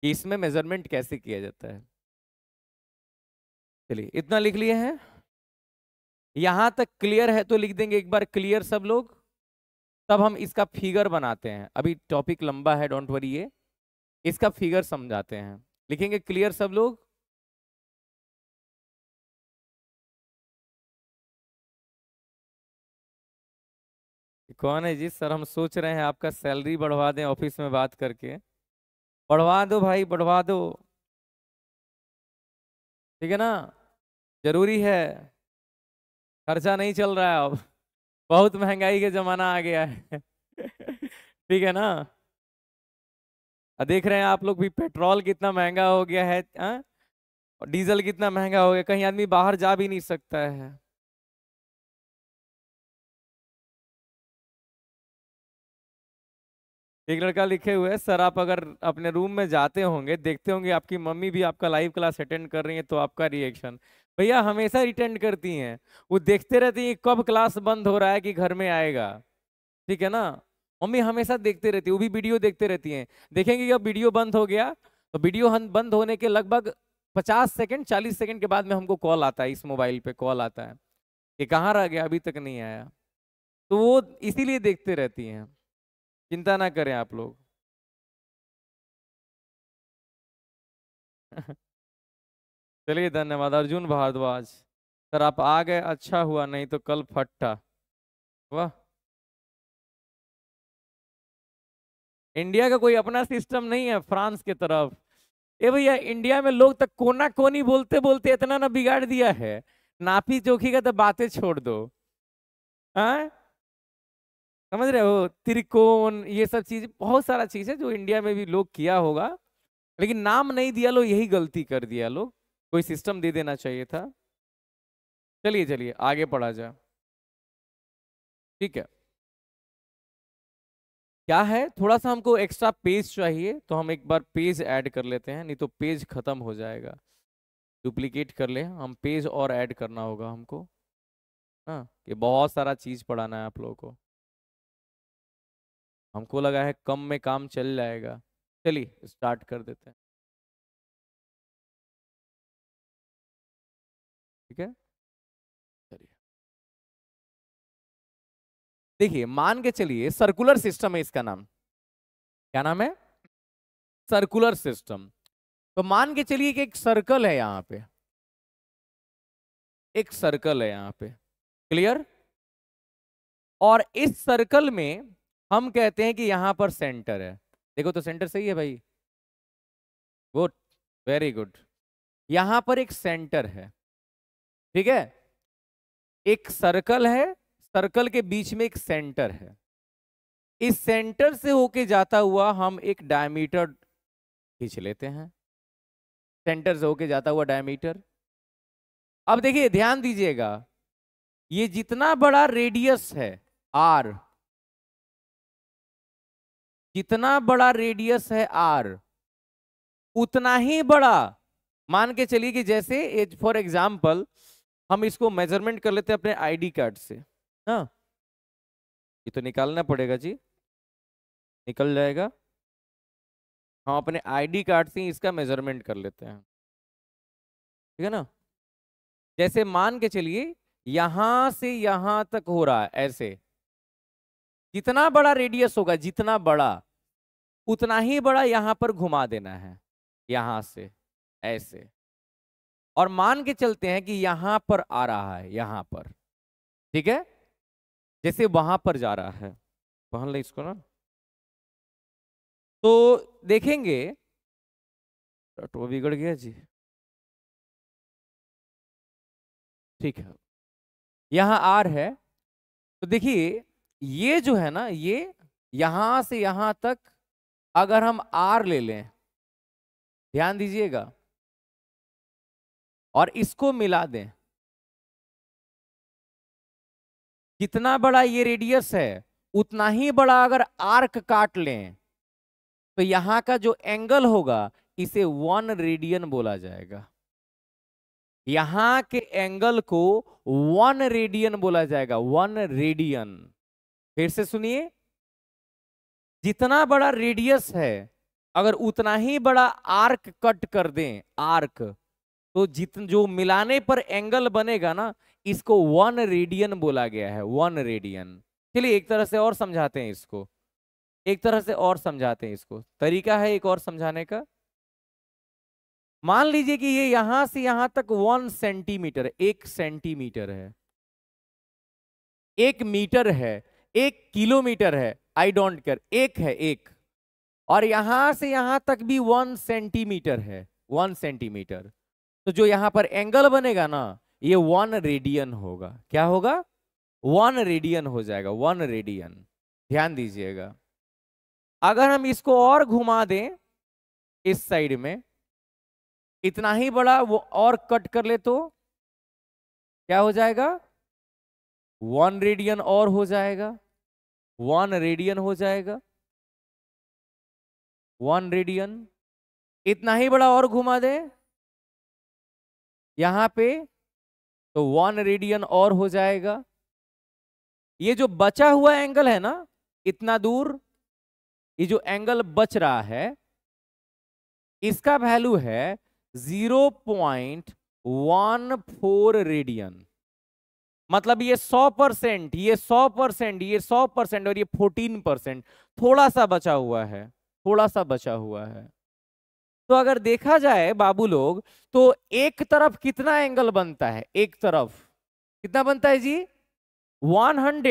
Speaker 2: कि इसमें मेजरमेंट कैसे किया जाता है चलिए इतना लिख लिए हैं यहां तक क्लियर है तो लिख देंगे एक बार क्लियर सब लोग तब हम इसका फिगर बनाते हैं अभी टॉपिक लंबा है डोंट वरी ये इसका फिगर समझाते हैं लिखेंगे क्लियर सब लोग कौन है जी सर हम सोच रहे हैं आपका सैलरी बढ़वा दें ऑफिस में बात करके बढ़वा दो भाई बढ़वा दो ठीक है ना जरूरी है खर्चा नहीं चल रहा है अब बहुत महंगाई के ज़माना आ गया है ठीक है ना देख रहे हैं आप लोग भी पेट्रोल कितना महंगा हो गया है आ? और डीजल कितना महंगा हो गया कहीं आदमी बाहर जा भी नहीं सकता है एक लड़का लिखे हुए सर आप अगर अपने रूम में जाते होंगे देखते होंगे आपकी मम्मी भी आपका लाइव क्लास अटेंड कर रही है तो आपका रिएक्शन भैया हमेशा रिटेंड करती हैं वो देखते रहती हैं कब क्लास बंद हो रहा है कि घर में आएगा ठीक है ना मम्मी हमेशा देखते रहती है वो भी वीडियो देखते रहती हैं देखेंगे जब वीडियो बंद हो गया तो वीडियो बंद होने के लगभग पचास सेकेंड चालीस सेकेंड के बाद में हमको कॉल आता है इस मोबाइल पे कॉल आता है कि कहाँ रह गया अभी तक नहीं आया तो वो इसीलिए देखते रहती हैं चिंता ना करें आप लोग
Speaker 1: चलिए धन्यवाद अर्जुन भारद्वाज सर आप
Speaker 2: आ गए अच्छा हुआ नहीं तो कल फट्टा वाह इंडिया का कोई अपना सिस्टम नहीं है फ्रांस के तरफ ए भैया इंडिया में लोग तक तो कोना कोनी बोलते बोलते इतना ना बिगाड़ दिया है नापी चोखी का तो बातें छोड़ दो आ? समझ रहे हो त्रिकोण ये सब चीज बहुत सारा चीज है जो इंडिया में भी लोग किया होगा लेकिन नाम नहीं दिया लोग यही गलती कर दिया लोग कोई सिस्टम दे देना चाहिए था चलिए चलिए आगे पढ़ा जाए ठीक है क्या है थोड़ा सा हमको एक्स्ट्रा पेज चाहिए तो हम एक बार पेज ऐड कर लेते हैं नहीं तो पेज खत्म हो जाएगा डुप्लीकेट कर ले हम पेज और ऐड करना होगा हमको हाँ कि बहुत सारा चीज़ पढ़ाना है आप लोगों को हमको लगा है कम में काम चल जाएगा चलिए स्टार्ट कर देते हैं
Speaker 1: ठीक है चलिए देखिए मान के चलिए सर्कुलर
Speaker 2: सिस्टम है इसका नाम क्या नाम है सर्कुलर सिस्टम तो मान के चलिए कि एक सर्कल है यहां पे एक सर्कल है यहां पे क्लियर और इस सर्कल में हम कहते हैं कि यहां पर सेंटर है देखो तो सेंटर सही है भाई गुड वेरी गुड यहां पर एक सेंटर है ठीक है एक सर्कल है सर्कल के बीच में एक सेंटर है इस सेंटर से होके जाता हुआ हम एक डायमीटर खींच लेते हैं सेंटर से होके जाता हुआ डायमीटर अब देखिए ध्यान दीजिएगा ये जितना बड़ा रेडियस है आर जितना बड़ा रेडियस है आर उतना ही बड़ा मान के चलिए कि जैसे फॉर एग्जाम्पल हम इसको मेजरमेंट कर लेते हैं अपने आईडी कार्ड से ना हाँ? ये तो निकालना पड़ेगा जी निकल जाएगा हम अपने आईडी कार्ड से इसका मेजरमेंट कर लेते हैं ठीक है ना जैसे मान के चलिए यहां से यहां तक हो रहा है ऐसे जितना बड़ा रेडियस होगा जितना बड़ा उतना ही बड़ा यहां पर घुमा देना है यहां से ऐसे और मान के चलते हैं कि यहां पर आ रहा है यहां पर ठीक है जैसे वहां पर जा रहा है पहन ले
Speaker 1: इसको ना तो देखेंगे तो बिगड़ गया जी ठीक है
Speaker 2: यहां आर है तो देखिए ये जो है ना ये यहां से यहां तक अगर हम आर ले लें ध्यान दीजिएगा और इसको मिला दें कितना बड़ा ये रेडियस है उतना ही बड़ा अगर आर्क काट लें तो यहां का जो एंगल होगा इसे वन रेडियन बोला जाएगा यहां के एंगल को वन रेडियन बोला जाएगा वन रेडियन फिर से सुनिए जितना बड़ा रेडियस है अगर उतना ही बड़ा आर्क कट कर दें आर्क तो जितने जो मिलाने पर एंगल बनेगा ना इसको वन रेडियन बोला गया है वन रेडियन चलिए एक तरह से और समझाते हैं इसको एक तरह से और समझाते हैं इसको तरीका है एक और समझाने का मान लीजिए कि ये यहां से यहां तक वन सेंटीमीटर एक सेंटीमीटर है एक मीटर है एक किलोमीटर है आई डोंट केयर एक है एक और यहां से यहां तक भी वन सेंटीमीटर है वन सेंटीमीटर तो जो यहां पर एंगल बनेगा ना ये वन रेडियन होगा क्या होगा वन रेडियन हो जाएगा वन रेडियन ध्यान दीजिएगा अगर हम इसको और घुमा दें इस साइड में इतना ही बड़ा वो और कट कर ले तो क्या हो जाएगा वन रेडियन और हो जाएगा वन रेडियन हो जाएगा वन रेडियन इतना ही बड़ा और घुमा दे यहां पे तो वन रेडियन और हो जाएगा ये जो बचा हुआ एंगल है ना इतना दूर ये जो एंगल बच रहा है इसका वैल्यू है zero point one four radian मतलब ये सौ परसेंट ये सौ परसेंट ये सौ परसेंट और ये फोर्टीन परसेंट थोड़ा सा बचा हुआ है थोड़ा सा बचा हुआ है तो अगर देखा जाए बाबू लोग तो एक तरफ कितना एंगल बनता है एक तरफ कितना बनता है जी 180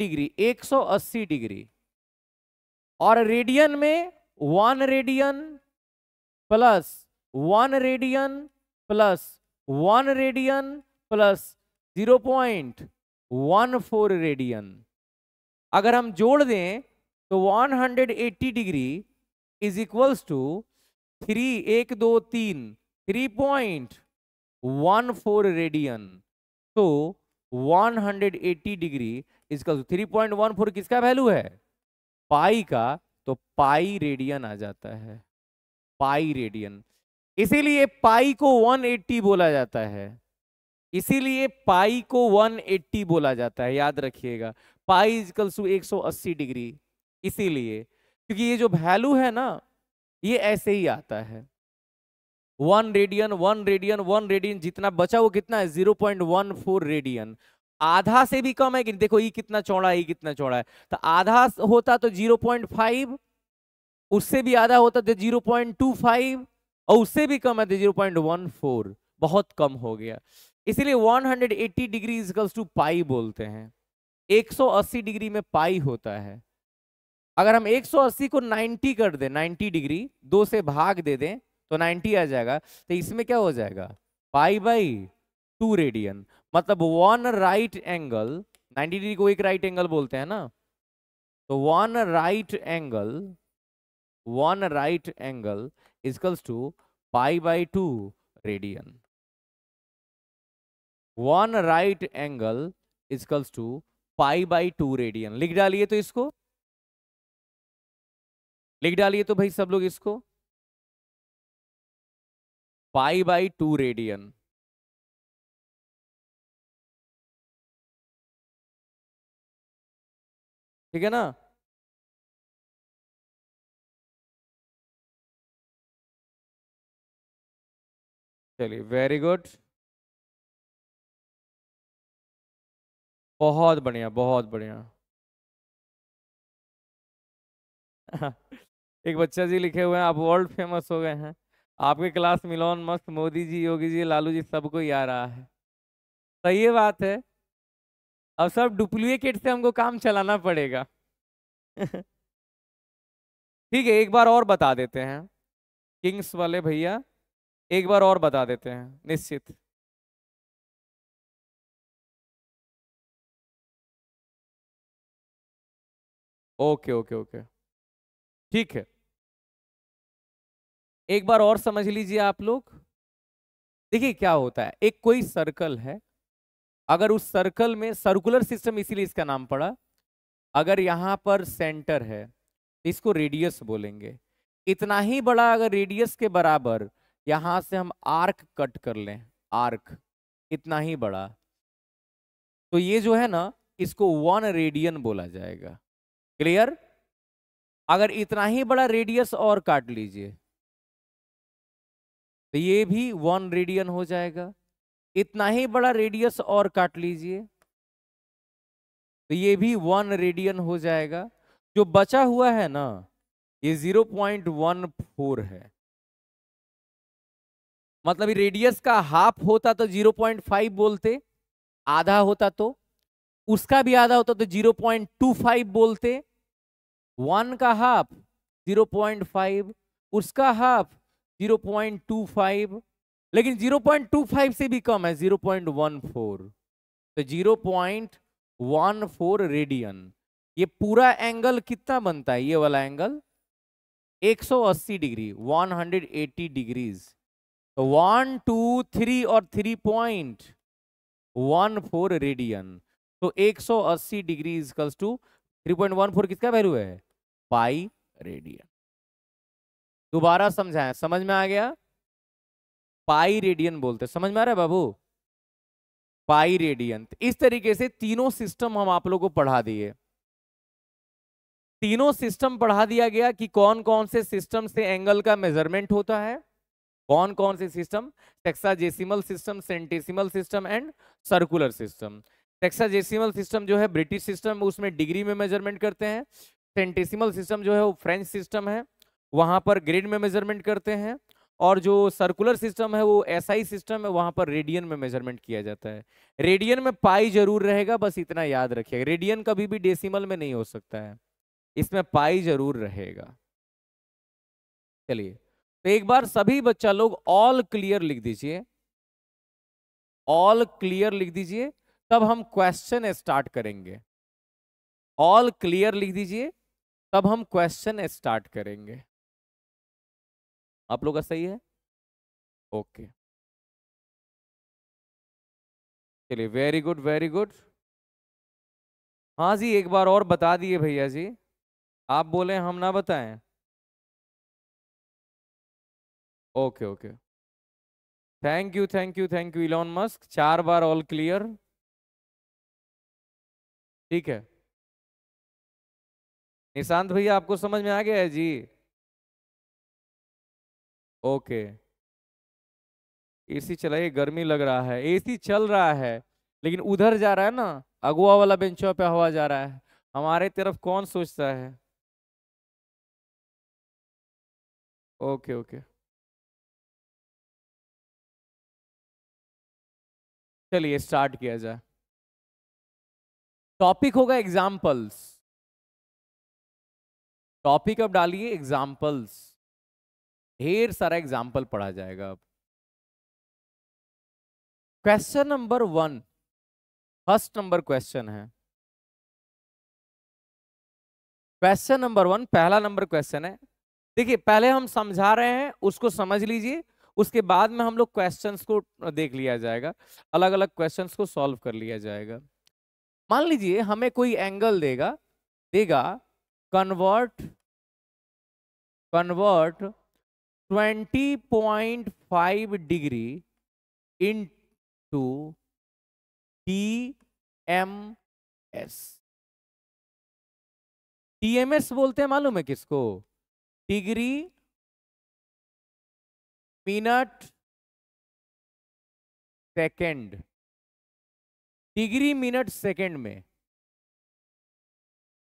Speaker 2: डिग्री 180 डिग्री और रेडियन में one radian plus one radian plus one radian plus zero point one four radian अगर हम जोड़ दें तो 180 degree is equals to three एक दो तीन three point one four radian तो 180 डिग्री इसका थ्री पॉइंट वन फोर किसका वैल्यू है पाई का तो पाई रेडियन आ जाता है पाई रेडियन इसीलिए पाई को 180 बोला जाता है इसीलिए पाई को 180 बोला जाता है याद रखिएगा पाई इजकल्स टू 180 डिग्री इसीलिए क्योंकि ये जो वैल्यू है ना ये ऐसे ही आता है one radian one radian one radian जितना बचा वो कितना है zero point one four radian आधा से भी कम है कि देखो ये कितना चौड़ा है ये कितना चौड़ा है तो आधा होता तो जीरो पॉइंट फाइव उससे भी आधा होता तो जीरो पॉइंट टू फाइव और उससे भी कम है तो जीरो पॉइंट वन फोर बहुत कम हो गया इसीलिए eighty degree equals to pi बोलते हैं एक सौ अस्सी डिग्री में पाई होता है अगर हम 180 को 90 कर दें 90 डिग्री दो से भाग दे दें तो 90 आ जाएगा तो इसमें क्या हो जाएगा पाई बाई टू रेडियन मतलब वन राइट एंगल 90 डिग्री को एक राइट एंगल बोलते हैं ना तो one right angle one right angle equals to pi by two radian one right angle equals to pi by two radian लिख डालिए तो इसको लिख डालिए तो भाई सब लोग इसको
Speaker 1: पाई बाई टू रेडियन ठीक है ना चलिए वेरी गुड बहुत बढ़िया बहुत बढ़िया
Speaker 2: एक बच्चा जी लिखे हुए हैं आप वर्ल्ड फेमस हो गए हैं आपके क्लास मिलोन मस्त मोदी जी योगी जी लालू जी सबको ही आ रहा है सही तो बात है अब सब डुप्लीकेट से हमको काम चलाना पड़ेगा ठीक है एक बार और बता देते हैं
Speaker 1: किंग्स वाले भैया एक बार और बता देते हैं निश्चित ओके ओके ओके ठीक है
Speaker 2: एक बार और समझ लीजिए आप लोग देखिए क्या होता है एक कोई सर्कल है अगर उस सर्कल में सर्कुलर सिस्टम इसीलिए इसका नाम पड़ा अगर यहाँ पर सेंटर है इसको रेडियस बोलेंगे इतना ही बड़ा अगर रेडियस के बराबर यहाँ से हम आर्क कट कर लें आर्क इतना ही बड़ा तो ये जो है ना इसको वन रेडियन बोला जाएगा क्लियर अगर इतना ही बड़ा रेडियस और काट लीजिए तो ये भी वन रेडियन हो जाएगा इतना ही बड़ा रेडियस और काट लीजिए तो ये भी वन रेडियन हो जाएगा जो बचा हुआ है ना ये जीरो पॉइंट वन फोर है मतलब रेडियस का हाफ होता तो जीरो पॉइंट फाइव बोलते आधा होता तो उसका भी आधा होता तो जीरो पॉइंट टू फाइव बोलते वन का हाफ जीरो पॉइंट फाइव उसका हाफ 0.25 लेकिन 0.25 से भी कम है 0.14 तो 0.14 रेडियन ये पूरा एंगल कितना बनता है ये वाला एंगल 180 डिग्री 180 डिग्रीज तो वन टू थ्री और three point one four radian तो 180 डिग्री इजकल्स टू 3.14 किसका वैल्यू है पाई रेडियन दोबारा समझाएं समझ में आ गया पाई रेडियन बोलते समझ में आ रहा है बाबू पाई रेडियन इस तरीके से तीनों सिस्टम हम आप लोगों को पढ़ा दिए तीनों सिस्टम पढ़ा दिया गया कि कौन कौन से सिस्टम से एंगल का मेजरमेंट होता है कौन कौन से system sexagesimal system centesimal system and circular system sexagesimal system जो है ब्रिटिश सिस्टम उसमें डिग्री में मेजरमेंट करते हैं सेंटेसिमल सिस्टम जो है वो फ्रेंच सिस्टम है वहाँ पर ग्रेड में मेजरमेंट करते हैं और जो सर्कुलर सिस्टम है वो एसआई SI सिस्टम है वहाँ पर रेडियन में मेजरमेंट किया जाता है रेडियन में पाई जरूर रहेगा बस इतना याद रखिएगा रेडियन कभी भी डेसिमल में नहीं हो सकता है इसमें पाई जरूर रहेगा चलिए तो एक बार सभी बच्चा लोग ऑल क्लियर लिख दीजिए ऑल क्लियर लिख दीजिए तब हम क्वेश्चन स्टार्ट करेंगे ऑल क्लियर लिख दीजिए तब हम क्वेश्चन स्टार्ट करेंगे
Speaker 1: आप लोग का सही है ओके चलिए वेरी गुड वेरी गुड हाँ जी एक बार और बता दिए भैया जी आप बोले हम ना बताएं okay okay thank you thank you thank you Elon Musk चार बार ऑल क्लियर ठीक है निशांत भैया आपको समझ में आ गया है जी
Speaker 2: ओके एसी चलाइए गर्मी लग रहा है एसी चल रहा है लेकिन उधर जा रहा है ना अगुआ वाला बेंचों पे हवा जा रहा है हमारे तरफ कौन सोचता है ओके ओके
Speaker 1: चलिए स्टार्ट किया जाए टॉपिक होगा एग्जाम्पल्स
Speaker 2: टॉपिक अब डालिए एग्जाम्पल्स ढेर सारा एग्जाम्पल पढ़ा जाएगा अब question number one first number question है क्वेश्चन नंबर वन पहला नंबर क्वेश्चन है देखिए पहले हम समझा रहे हैं उसको समझ लीजिए उसके बाद में हम लोग क्वेश्चंस को देख लिया जाएगा अलग अलग क्वेश्चंस को सॉल्व कर लिया जाएगा मान लीजिए हमें कोई एंगल देगा देगा convert convert twenty point five degree into
Speaker 1: T M S T M S बोलते हैं मालूम है किसको degree minute second
Speaker 2: degree minute second में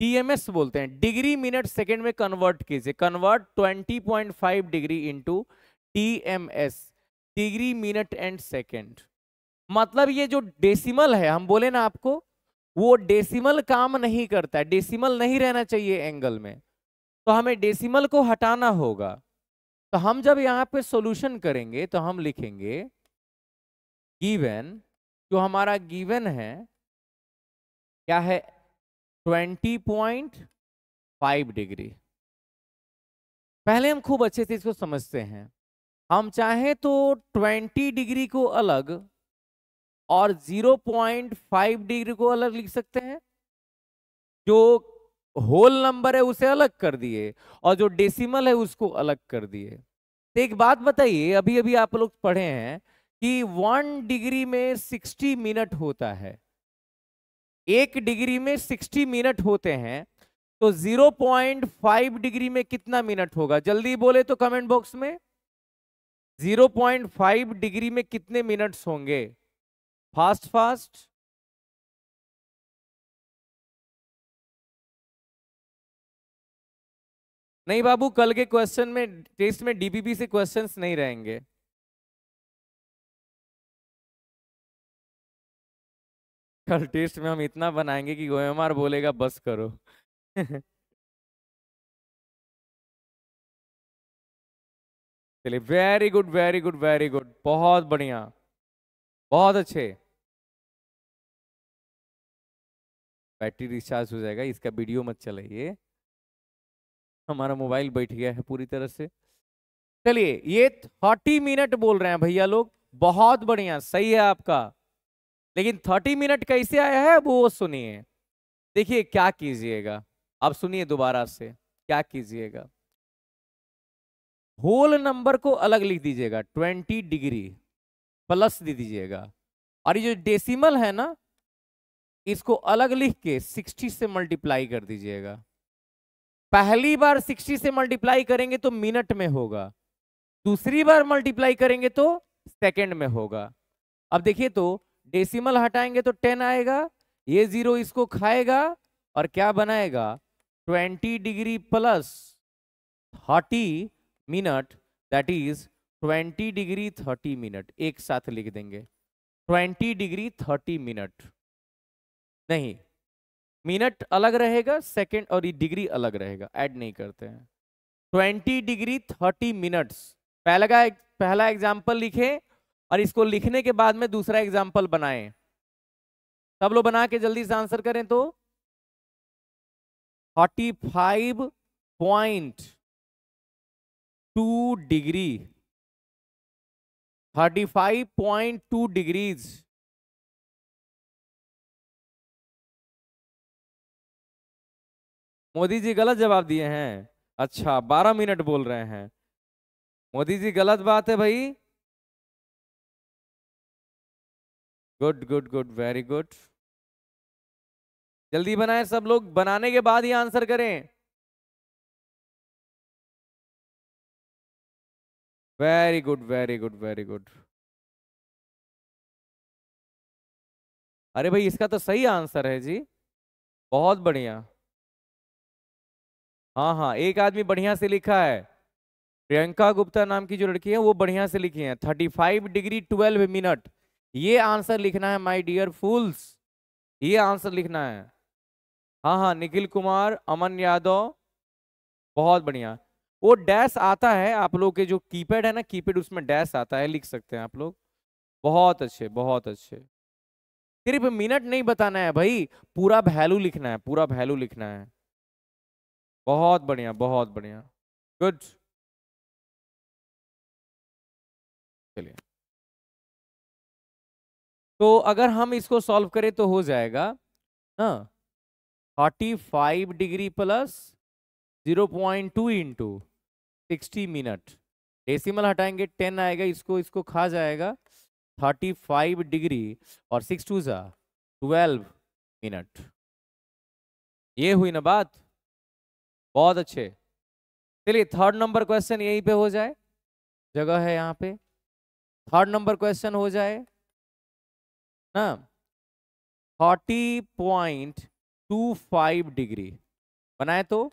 Speaker 2: टीएमएस e बोलते हैं डिग्री मिनट सेकेंड में कन्वर्ट कीजिए convert 20.5 degree into TMS degree minute and second मतलब ये जो डेसिमल है हम बोले ना आपको वो डेसिमल काम नहीं करता है डेसिमल नहीं रहना चाहिए एंगल में तो हमें डेसिमल को हटाना होगा तो हम जब यहाँ पे सॉल्यूशन करेंगे तो हम लिखेंगे गिवन जो हमारा गिवन है क्या है ट्वेंटी पॉइंट फाइव डिग्री पहले हम खूब अच्छे से इसको समझते हैं हम चाहें तो ट्वेंटी डिग्री को अलग और जीरो पॉइंट फाइव डिग्री को अलग लिख सकते हैं जो होल नंबर है उसे अलग कर दिए और जो डेसिमल है उसको अलग कर दिए तो एक बात बताइए अभी अभी आप लोग पढ़े हैं कि वन डिग्री में सिक्सटी मिनट होता है एक डिग्री में 60 मिनट होते हैं तो 0.5 डिग्री में कितना मिनट होगा जल्दी बोले तो कमेंट बॉक्स में 0.5 डिग्री में कितने मिनट्स होंगे फास्ट
Speaker 1: फास्ट नहीं बाबू कल के क्वेश्चन में टेस्ट में डीबीबी से क्वेश्चंस नहीं रहेंगे कल टेस्ट में हम इतना बनाएंगे कि गोयमार बोलेगा बस करो
Speaker 2: चलिए very good very good very good बहुत बढ़िया बहुत अच्छे बैटरी रिचार्ज हो जाएगा इसका वीडियो मत चलाइए हमारा मोबाइल बैठ गया है पूरी तरह से चलिए ये थर्टी मिनट बोल रहे हैं भैया लोग बहुत बढ़िया सही है आपका लेकिन थर्टी मिनट कैसे आया है अब वो सुनिए देखिए क्या कीजिएगा आप सुनिए दोबारा से क्या कीजिएगा होल नंबर को अलग लिख दीजिएगा ट्वेंटी डिग्री प्लस दे दीजिएगा और ये जो डेसिमल है ना इसको अलग लिख के सिक्सटी से मल्टीप्लाई कर दीजिएगा पहली बार सिक्सटी से मल्टीप्लाई करेंगे तो मिनट में होगा दूसरी बार मल्टीप्लाई करेंगे तो सेकेंड में होगा अब देखिए तो डेसिमल हटाएंगे तो टेन आएगा ये जीरो इसको खाएगा और क्या बनाएगा twenty degree plus thirty minute that is twenty degree thirty minute एक साथ लिख देंगे ट्वेंटी डिग्री थर्टी मिनट नहीं मिनट अलग रहेगा सेकंड और डिग्री अलग रहेगा ऐड नहीं करते हैं ट्वेंटी डिग्री थर्टी मिनट्स पहला का पहला एग्जाम्पल लिखे और इसको लिखने के बाद में दूसरा एग्जाम्पल बनाएं सब लोग बना के जल्दी से आंसर करें तो forty five point two degree thirty five point two degrees
Speaker 1: Modi ji गलत जवाब दिए हैं अच्छा बारह मिनट बोल रहे हैं मोदी जी गलत बात है भाई good good good very good जल्दी बनाए सब लोग बनाने के बाद ही आंसर करें very good very good very good
Speaker 2: अरे भाई इसका तो सही आंसर है जी बहुत बढ़िया हाँ हाँ एक आदमी बढ़िया से लिखा है प्रियंका गुप्ता नाम की जो लड़की है वो बढ़िया से लिखी है thirty five degree twelve minute ये आंसर लिखना है माय डियर फूल्स ये आंसर लिखना है हाँ हाँ निखिल कुमार अमन यादव बहुत बढ़िया वो डैश आता है आप लोग के जो कीपैड है ना कीपैड उसमें डैश आता है लिख सकते हैं आप लोग बहुत अच्छे बहुत अच्छे सिर्फ मिनट नहीं बताना है भाई पूरा वैल्यू लिखना है पूरा वैल्यू लिखना है बहुत बढ़िया बहुत बढ़िया गुड
Speaker 1: चलिए तो अगर हम
Speaker 2: इसको सॉल्व करें तो हो जाएगा ना forty five degree plus zero point two into sixty minute decimal हटाएंगे टेन आएगा इसको इसको खा जाएगा थर्टी फाइव डिग्री और सिक्स टू सा ट्वेल्व मिनट ये हुई ना बात बहुत अच्छे चलिए थर्ड नंबर क्वेश्चन यहीं पे हो जाए जगह है यहाँ पे थर्ड नंबर क्वेश्चन हो जाए ना forty point two five degree बनाए तो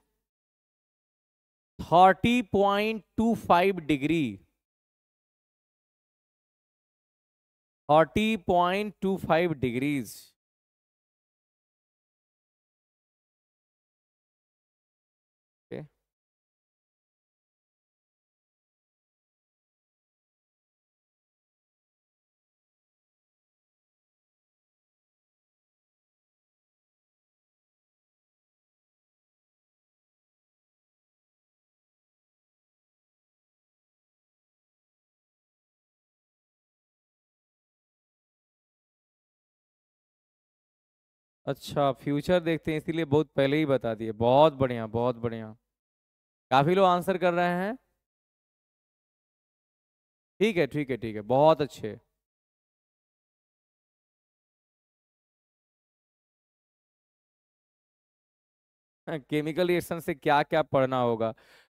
Speaker 2: thirty point two five degree
Speaker 1: thirty point two five degrees
Speaker 2: अच्छा फ्यूचर देखते हैं इसीलिए बहुत पहले ही बता दिए बहुत बढ़िया बहुत बढ़िया काफ़ी लोग आंसर कर रहे हैं
Speaker 1: ठीक है ठीक है ठीक है बहुत अच्छे केमिकल
Speaker 2: हाँ, रिएक्शन से क्या क्या पढ़ना होगा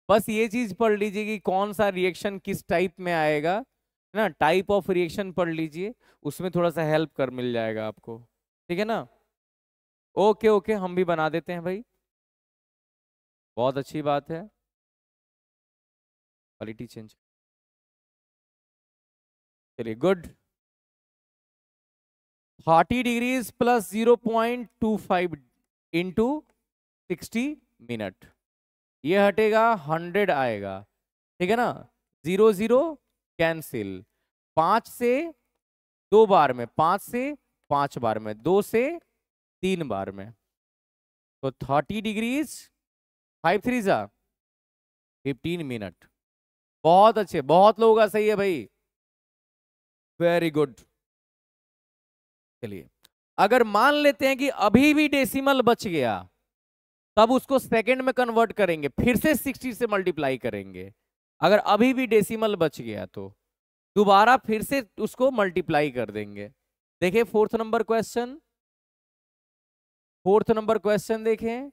Speaker 2: बस ये चीज पढ़ लीजिए कि कौन सा रिएक्शन किस टाइप में आएगा ना टाइप ऑफ रिएक्शन पढ़ लीजिए उसमें थोड़ा सा हेल्प कर मिल जाएगा आपको ठीक है ना ओके ओके हम भी बना देते हैं भाई
Speaker 1: बहुत अच्छी बात है क्वालिटी चेंज चलिए good
Speaker 2: forty degrees plus zero point two five into sixty minute ये हटेगा हंड्रेड आएगा ठीक है ना जीरो जीरो कैंसिल पांच से दो बार में पांच से पांच बार में दो से तीन बार में तो थर्टी डिग्रीज फाइव थ्री सा फिफ्टीन मिनट बहुत अच्छे बहुत लोगों का सही है भाई वेरी गुड चलिए अगर मान लेते हैं कि अभी भी डेसिमल बच गया तब उसको सेकंड में कन्वर्ट करेंगे फिर से 60 से मल्टीप्लाई करेंगे अगर अभी भी डेसिमल बच गया तो दोबारा फिर से उसको मल्टीप्लाई कर देंगे देखिए fourth number question fourth number question देखें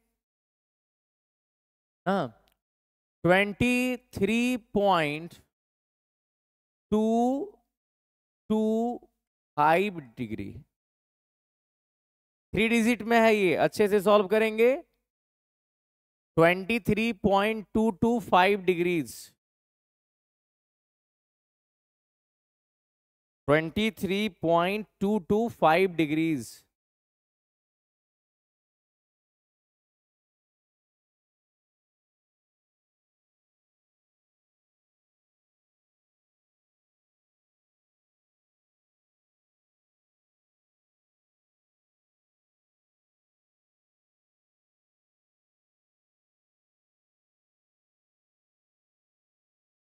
Speaker 1: हाँ twenty three point two two five degree three digit में है ये अच्छे से सॉल्व करेंगे
Speaker 2: twenty three point two two five degrees twenty three point two two five
Speaker 1: degrees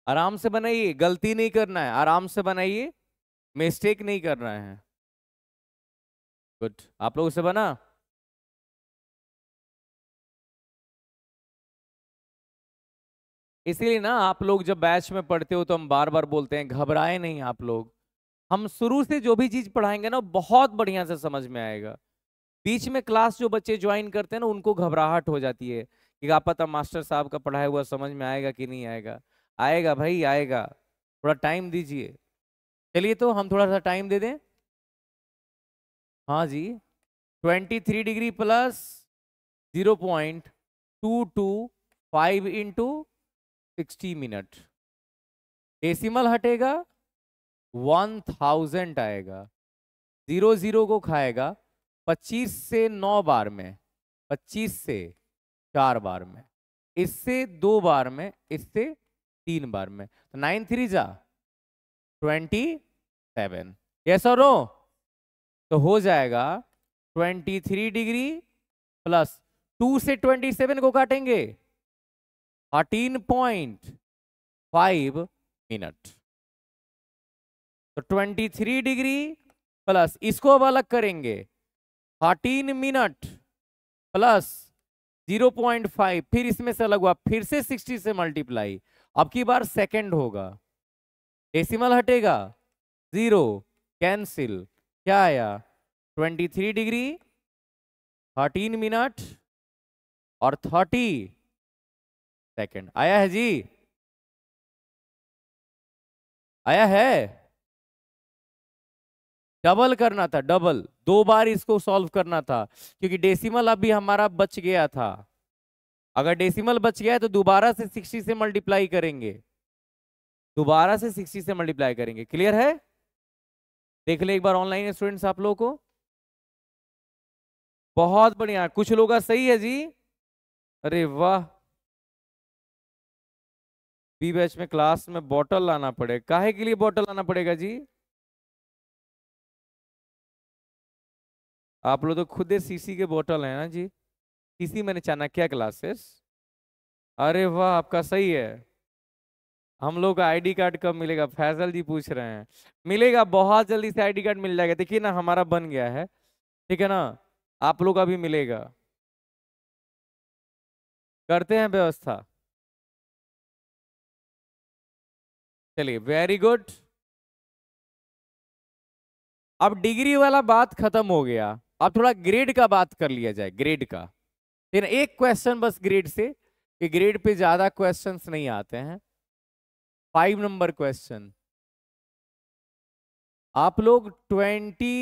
Speaker 1: आराम से बनाइए गलती नहीं करना है आराम से बनाइए मिस्टेक नहीं करना है गुड आप लोग उसे बना
Speaker 2: इसीलिए ना आप लोग जब बैच में पढ़ते हो तो हम बार बार बोलते हैं घबराए नहीं आप लोग हम शुरू से जो भी चीज पढ़ाएंगे ना बहुत बढ़िया से समझ में आएगा बीच में क्लास जो बच्चे ज्वाइन करते हैं ना उनको घबराहट हो जाती है कि आप पता मास्टर साहब का पढ़ाया हुआ समझ में आएगा कि नहीं आएगा आएगा भाई आएगा थोड़ा टाइम दीजिए चलिए तो हम थोड़ा सा टाइम दे दें हाँ जी twenty three degree plus zero point two two five into sixty minute decimal हटेगा वन थाउजेंड आएगा जीरो जीरो को खाएगा पच्चीस से नौ बार में पच्चीस से चार बार में इससे दो बार में इससे तीन बार में तो नाइन थ्री जा ट्वेंटी सेवन ये और नो तो हो जाएगा twenty three degree plus two से ट्वेंटी सेवन को काटेंगे थर्टीन पॉइंट फाइव मिनट तो ट्वेंटी थ्री डिग्री प्लस इसको अब अलग करेंगे thirteen minute plus zero point five फिर इसमें से अलग हुआ फिर से सिक्सटी से मल्टीप्लाई अब की बार सेकंड होगा डेसिमल हटेगा जीरो कैंसिल क्या आया twenty three degree thirteen minute और थर्टी
Speaker 1: सेकंड आया है जी
Speaker 2: आया है डबल करना था डबल दो बार इसको सॉल्व करना था क्योंकि डेसिमल अभी हमारा बच गया था अगर डेसिमल बच गया है तो दोबारा से सिक्सटी से मल्टीप्लाई करेंगे दोबारा से सिक्सटी से मल्टीप्लाई करेंगे क्लियर है देख ले एक बार ऑनलाइन स्टूडेंट्स आप लोगों को बहुत बढ़िया कुछ लोग सही है जी अरे
Speaker 1: वाह बी बैच में क्लास में बॉटल लाना पड़े
Speaker 2: काहे के लिए बॉटल लाना पड़ेगा जी आप लोग तो खुद सीसी के बॉटल है ना जी टीसी मैंने चाणक्य क्लासेस अरे वाह आपका सही है हम लोग का आईडी कार्ड कब मिलेगा फैजल जी पूछ रहे हैं मिलेगा बहुत जल्दी से आईडी कार्ड मिल जाएगा देखिए ना हमारा बन गया है ठीक है ना आप लोग का भी मिलेगा
Speaker 1: करते हैं व्यवस्था चलिए
Speaker 2: वेरी गुड अब डिग्री वाला बात खत्म हो गया अब थोड़ा ग्रेड का बात कर लिया जाए ग्रेड का लेकिन एक क्वेश्चन बस ग्रेड से कि ग्रेड पे ज्यादा क्वेश्चंस नहीं आते हैं फाइव नंबर क्वेश्चन आप लोग ट्वेंटी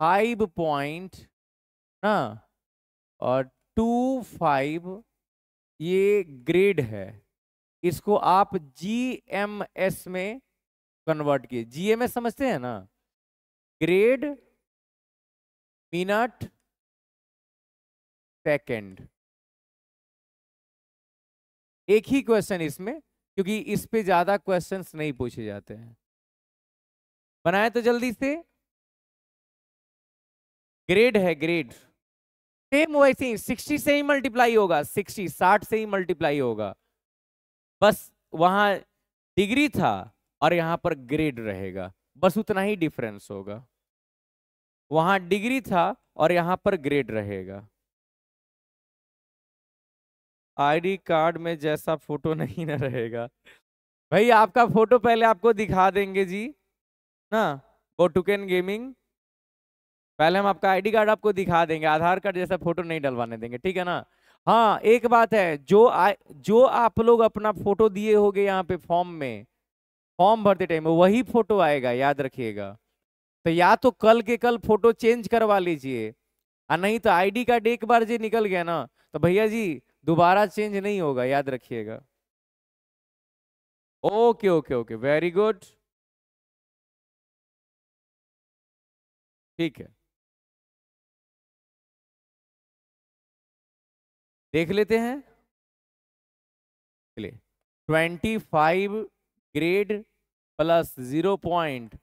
Speaker 2: फाइव पॉइंट ना और टू फाइव ये ग्रेड है इसको आप जी एम एस में कन्वर्ट किए जी एम एस समझते हैं ना ग्रेड
Speaker 1: मिनट सेकेंड एक ही क्वेश्चन हम्म। इसमें क्योंकि इस पे ज्यादा क्वेश्चंस नहीं
Speaker 2: पूछे जाते हैं बनाए तो जल्दी से ग्रेड है ग्रेड सेम वैसे ही सिक्सटी से ही मल्टीप्लाई होगा सिक्सटी साठ से ही मल्टीप्लाई होगा बस वहां डिग्री था और यहां पर ग्रेड रहेगा बस उतना ही डिफरेंस होगा वहां डिग्री था और यहां पर ग्रेड रहेगा आईडी कार्ड में जैसा फोटो नहीं ना रहेगा भाई आपका फोटो पहले आपको दिखा देंगे जी ना वो गेमिंग पहले हम आपका आईडी कार्ड आपको दिखा देंगे आधार कार्ड जैसा फोटो नहीं डलवाने देंगे ठीक है ना हाँ एक बात है जो आ, जो आप लोग अपना फोटो दिए गए यहाँ पे फॉर्म में फॉर्म भरते टाइम वही फोटो आएगा याद रखिएगा तो या तो कल के कल फोटो चेंज करवा लीजिए और नहीं तो आईडी कार्ड एक बार जी निकल गया ना तो भैया जी दोबारा चेंज नहीं होगा याद रखिएगा okay okay okay
Speaker 1: very good ठीक है देख लेते हैं
Speaker 2: चलिए twenty five grade plus zero point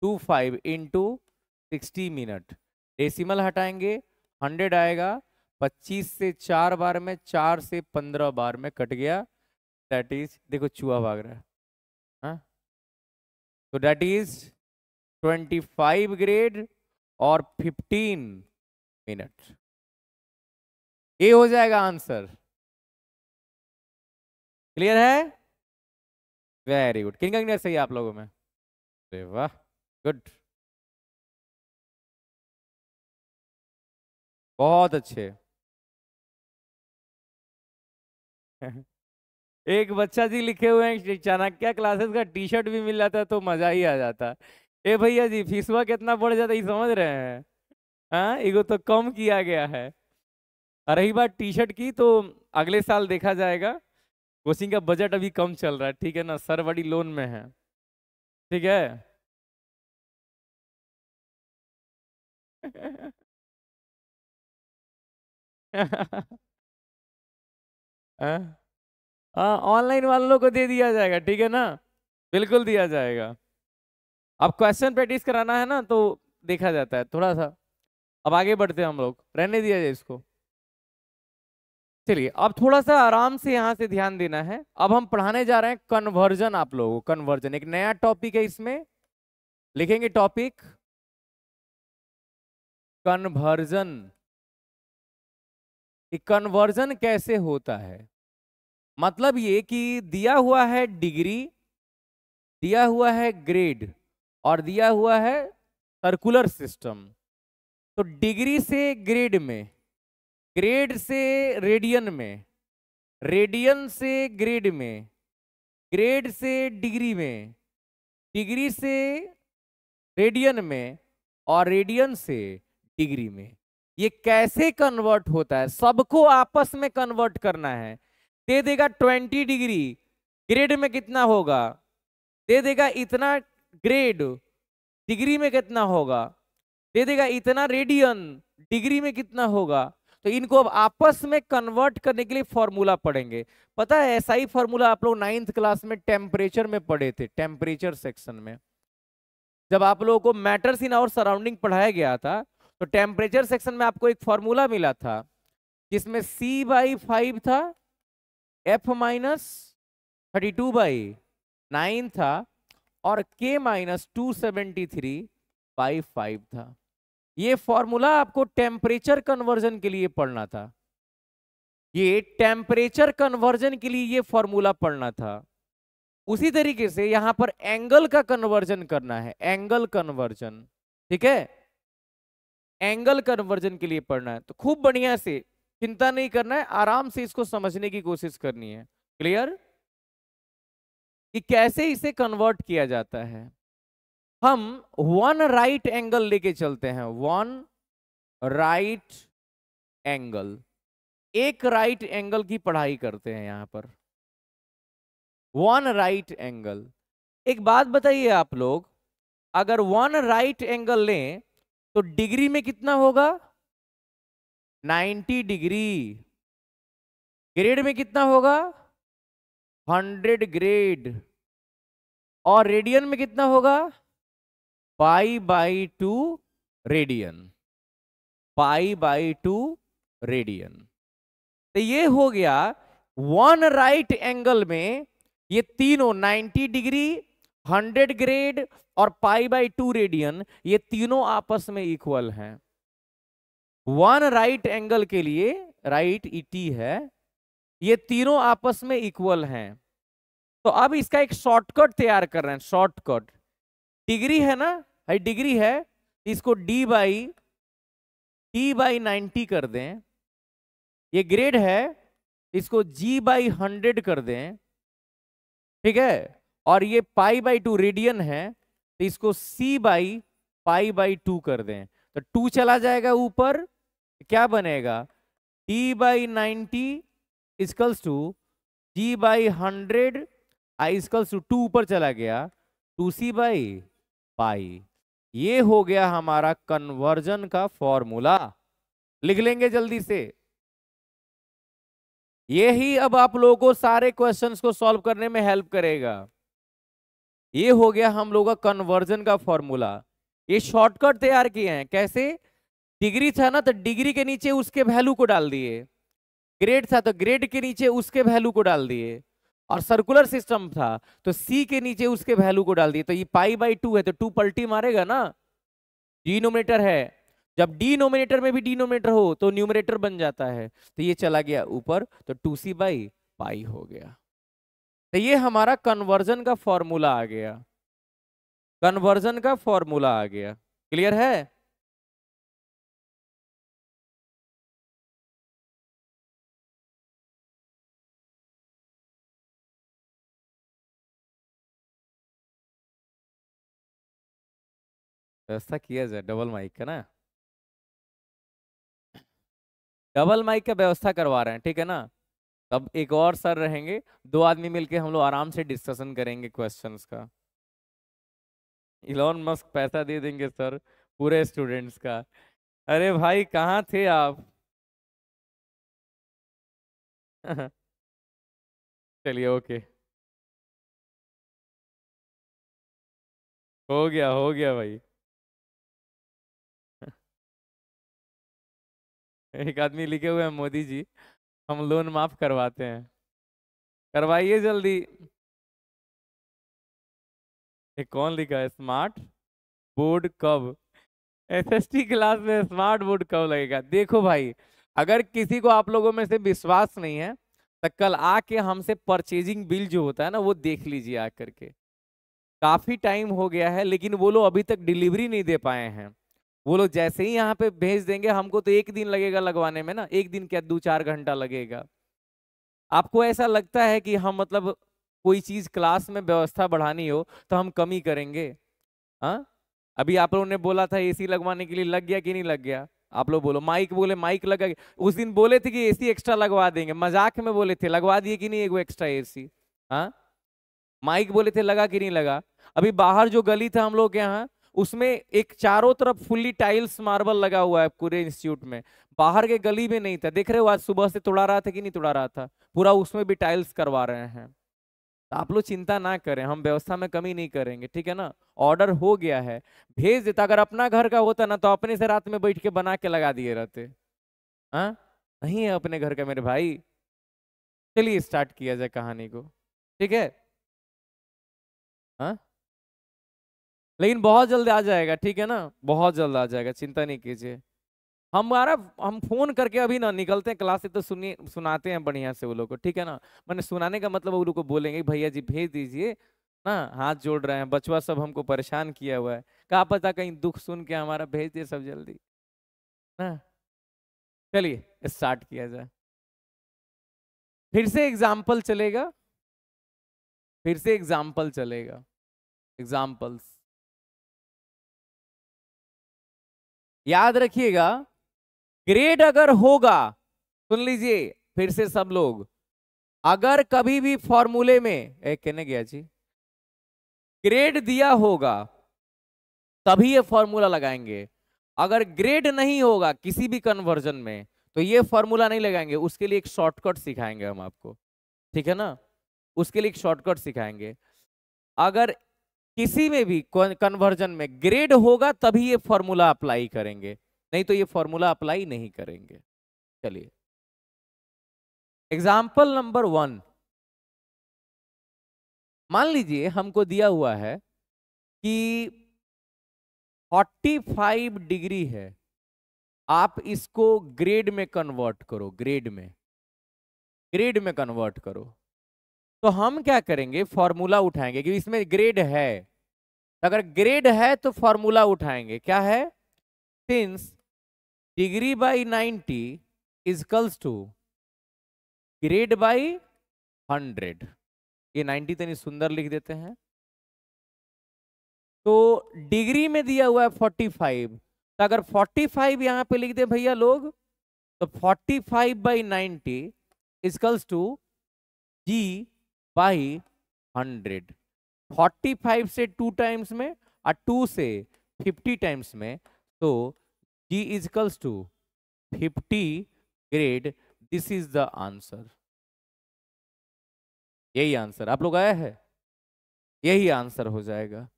Speaker 2: two five into sixty minute decimal हटाएंगे हंड्रेड आएगा 25 से चार बार में चार से पंद्रह बार में कट गया दैट इज देखो चूहा भाग रहा है हा? तो दैट इज 25 ग्रेड और
Speaker 1: 15 मिनट ये हो जाएगा आंसर क्लियर है वेरी गुड किनका सही है आप लोगों में अरे वाह गुड बहुत अच्छे
Speaker 2: एक बच्चा जी लिखे हुए हैं चाणक्य क्लासेस का टी शर्ट भी मिल जाता तो मजा ही आ जाता ए भैया जी फीसवा कितना बढ़ जाता ये समझ रहे हैं हाँ एगो तो कम किया गया है रही बात टी शर्ट की तो अगले साल देखा जाएगा कोचिंग का बजट अभी कम चल रहा है ठीक है ना सर बड़ी लोन में है ठीक है
Speaker 1: हाँ।
Speaker 2: हाँ ऑनलाइन वालों को दे दिया जाएगा ठीक है ना बिल्कुल दिया जाएगा अब क्वेश्चन प्रैक्टिस कराना है ना तो देखा जाता है थोड़ा सा अब आगे बढ़ते हैं हम लोग रहने दिया जाए इसको चलिए अब थोड़ा सा आराम से यहाँ से ध्यान देना है अब हम पढ़ाने जा रहे हैं कन्वर्जन आप लोगों को कन्वर्जन एक नया टॉपिक है इसमें लिखेंगे टॉपिक कन्वर्जन कन्वर्जन कैसे होता है मतलब ये कि दिया हुआ है डिग्री दिया हुआ है ग्रेड और दिया हुआ है सर्कुलर सिस्टम तो डिग्री से ग्रेड में ग्रेड से रेडियन में रेडियन से ग्रेड में ग्रेड से डिग्री में डिग्री से रेडियन में और रेडियन से डिग्री में ये कैसे कन्वर्ट होता है सबको आपस में कन्वर्ट करना है दे देगा ट्वेंटी डिग्री ग्रेड में कितना होगा दे देगा इतना ग्रेड डिग्री में कितना होगा दे देगा इतना रेडियन डिग्री में कितना होगा तो इनको अब आपस में कन्वर्ट करने के लिए फॉर्मूला पढ़ेंगे पता है ऐसा ही फॉर्मूला आप लोग नाइन्थ क्लास में टेम्परेचर में पढ़े थे टेम्परेचर सेक्शन में जब आप लोगों को मैटर्स इन आवर सराउंडिंग पढ़ाया गया था तो टेम्परेचर सेक्शन में आपको एक फॉर्मूला मिला था जिसमें सी बाई फाइव था F minus thirty two by nine था और K minus two seventy three by five था ये फॉर्मूला आपको टेम्परेचर कन्वर्जन के लिए पढ़ना था ये टेम्परेचर कन्वर्जन के लिए ये फॉर्मूला पढ़ना था उसी तरीके से यहां पर एंगल का कन्वर्जन करना है एंगल कन्वर्जन ठीक है एंगल कन्वर्जन के लिए पढ़ना है तो खूब बढ़िया से चिंता नहीं करना है आराम से इसको समझने की कोशिश करनी है क्लियर कि कैसे इसे कन्वर्ट किया जाता है हम वन राइट एंगल लेके चलते हैं वन राइट एंगल एक राइट right एंगल की पढ़ाई करते हैं यहां पर वन राइट एंगल एक बात बताइए आप लोग अगर वन राइट एंगल लें तो डिग्री में कितना होगा 90 डिग्री ग्रेड में कितना होगा 100 ग्रेड और रेडियन में कितना होगा pi by two radian pi by two radian तो ये हो गया वन राइट एंगल में ये तीनों 90 डिग्री 100 ग्रेड और पाई बाई टू रेडियन ये तीनों आपस में इक्वल हैं वन राइट एंगल के लिए राइट इटी है ये तीनों आपस में इक्वल हैं तो अब इसका एक शॉर्टकट तैयार कर रहे हैं शॉर्टकट डिग्री है ना भाई डिग्री है इसको D by T by ninety कर दें ये ग्रेड है इसको जी बाई हंड्रेड कर दें ठीक है और ये पाई बाई टू रेडियन है तो इसको C by pi by two कर दें तो टू चला जाएगा ऊपर क्या बनेगा T by ninety equals to G by hundred आई इसकल्स टू टू ऊपर चला गया टू सी बाई पाई ये हो गया हमारा कन्वर्जन का फॉर्मूला लिख लेंगे जल्दी से ये ही अब आप लोगों को सारे क्वेश्चंस को सॉल्व करने में हेल्प करेगा ये हो गया हम लोगों का कन्वर्जन का फॉर्मूला ये शॉर्टकट तैयार किए हैं कैसे डिग्री था ना तो डिग्री के नीचे उसके वैल्यू को डाल दिए ग्रेड था तो ग्रेड के नीचे उसके वैल्यू को डाल दिए और सर्कुलर सिस्टम था तो सी के नीचे उसके वैल्यू को डाल दिए तो ये पाई बाई टू है तो टू पल्टी मारेगा ना डिनोमिनेटर है जब डिनोमिनेटर में भी डिनोमिनेटर हो तो न्यूमिनेटर बन जाता है तो ये चला गया ऊपर तो टू सी बाई पाई हो गया तो ये हमारा कन्वर्जन का फॉर्मूला आ गया कन्वर्जन का फॉर्मूला आ गया क्लियर है
Speaker 1: व्यवस्था किया जाए डबल माइक का ना
Speaker 2: डबल माइक का व्यवस्था करवा रहे हैं ठीक है ना तब एक और सर रहेंगे दो आदमी मिलके हम लोग आराम से डिस्कशन करेंगे क्वेश्चंस का इलोन मस्क पैसा दे देंगे सर पूरे स्टूडेंट्स का
Speaker 1: अरे भाई कहाँ थे आप चलिए ओके हो गया हो गया भाई एक आदमी लिखे हुए हैं मोदी जी हम लोन माफ करवाते हैं करवाइए जल्दी
Speaker 2: ये कौन लिखा है स्मार्ट बोर्ड कब एसएसटी क्लास में स्मार्ट बोर्ड कब लगेगा देखो भाई अगर किसी को आप लोगों में से विश्वास नहीं है तो कल आके हमसे परचेजिंग बिल जो होता है ना वो देख लीजिए आकर के काफ़ी टाइम हो गया है लेकिन वो लोग अभी तक डिलीवरी नहीं दे पाए हैं वो लोग जैसे ही यहाँ पे भेज देंगे हमको तो एक दिन लगेगा लगवाने में ना एक दिन क्या दो चार घंटा लगेगा आपको ऐसा लगता है कि हम मतलब कोई चीज क्लास में व्यवस्था बढ़ानी हो तो हम कमी करेंगे हाँ अभी आप लोगों ने बोला था एसी लगवाने के लिए लग गया कि नहीं लग गया आप लोग बोलो माइक बोले माइक लगा उस दिन बोले थे कि एसी एक्स्ट्रा लगवा देंगे मजाक में बोले थे लगवा दिए कि नहीं एगो एक्स्ट्रा एसी हाँ माइक बोले थे लगा कि नहीं लगा अभी बाहर जो गली था हम लोग के यहाँ उसमें एक चारों तरफ फुल्ली टाइल्स मार्बल लगा हुआ है पूरे इंस्टीट्यूट में बाहर के गली में नहीं था देख रहे हो आज सुबह से तोड़ा रहा था कि नहीं तोड़ा रहा था पूरा उसमें भी टाइल्स करवा रहे हैं तो आप लोग चिंता ना करें हम व्यवस्था में कमी नहीं करेंगे ठीक है ना ऑर्डर हो गया है भेज देता अगर अपना घर का होता ना तो अपने से रात में बैठ के बना के लगा दिए रहते हाँ नहीं है अपने घर का मेरे भाई चलिए स्टार्ट किया जाए कहानी को ठीक है हाँ लेकिन बहुत जल्द आ जाएगा ठीक है ना बहुत जल्द आ जाएगा चिंता नहीं कीजिए हमारा हम फोन करके अभी ना निकलते हैं क्लास से तो सुनिए सुनाते हैं बढ़िया से वो लोग को ठीक है ना मैंने सुनाने का मतलब वो लोग को बोलेंगे भैया जी भेज दीजिए ना हाथ जोड़ रहे हैं बचवा सब हमको परेशान किया हुआ है कहा पता कहीं दुख सुन के हमारा भेज दिए सब जल्दी ना चलिए स्टार्ट किया जाए
Speaker 1: फिर से एग्जाम्पल चलेगा फिर से एग्जाम्पल चलेगा एग्जाम्पल्स याद रखिएगा
Speaker 2: ग्रेड अगर होगा सुन लीजिए फिर से सब लोग अगर कभी भी फॉर्मूले में एक कहने गया जी ग्रेड दिया होगा तभी ये फॉर्मूला लगाएंगे अगर ग्रेड नहीं होगा किसी भी कन्वर्जन में तो ये फॉर्मूला नहीं लगाएंगे उसके लिए एक शॉर्टकट सिखाएंगे हम आपको ठीक है ना उसके लिए एक शॉर्टकट सिखाएंगे अगर किसी में भी कन्वर्जन में ग्रेड होगा तभी ये फॉर्मूला अप्लाई करेंगे नहीं तो ये फॉर्मूला अप्लाई नहीं करेंगे चलिए एग्जाम्पल नंबर वन मान लीजिए हमको दिया हुआ है कि 45 डिग्री है आप इसको ग्रेड में कन्वर्ट करो ग्रेड में ग्रेड में कन्वर्ट करो तो हम क्या करेंगे फॉर्मूला उठाएंगे क्योंकि इसमें ग्रेड है अगर ग्रेड है तो फॉर्मूला उठाएंगे क्या है since degree by ninety equals to grade by hundred ये नाइन्टी तो नहीं सुंदर लिख देते हैं तो डिग्री में दिया हुआ है फोर्टी फाइव तो अगर फोर्टी फाइव यहां पे लिख दे भैया लोग तो forty five by ninety equals to G by hundred forty five से टू टाइम्स में और टू से फिफ्टी टाइम्स में तो G equals to fifty grade this is the answer यही आंसर आप लोग आया है यही आंसर हो जाएगा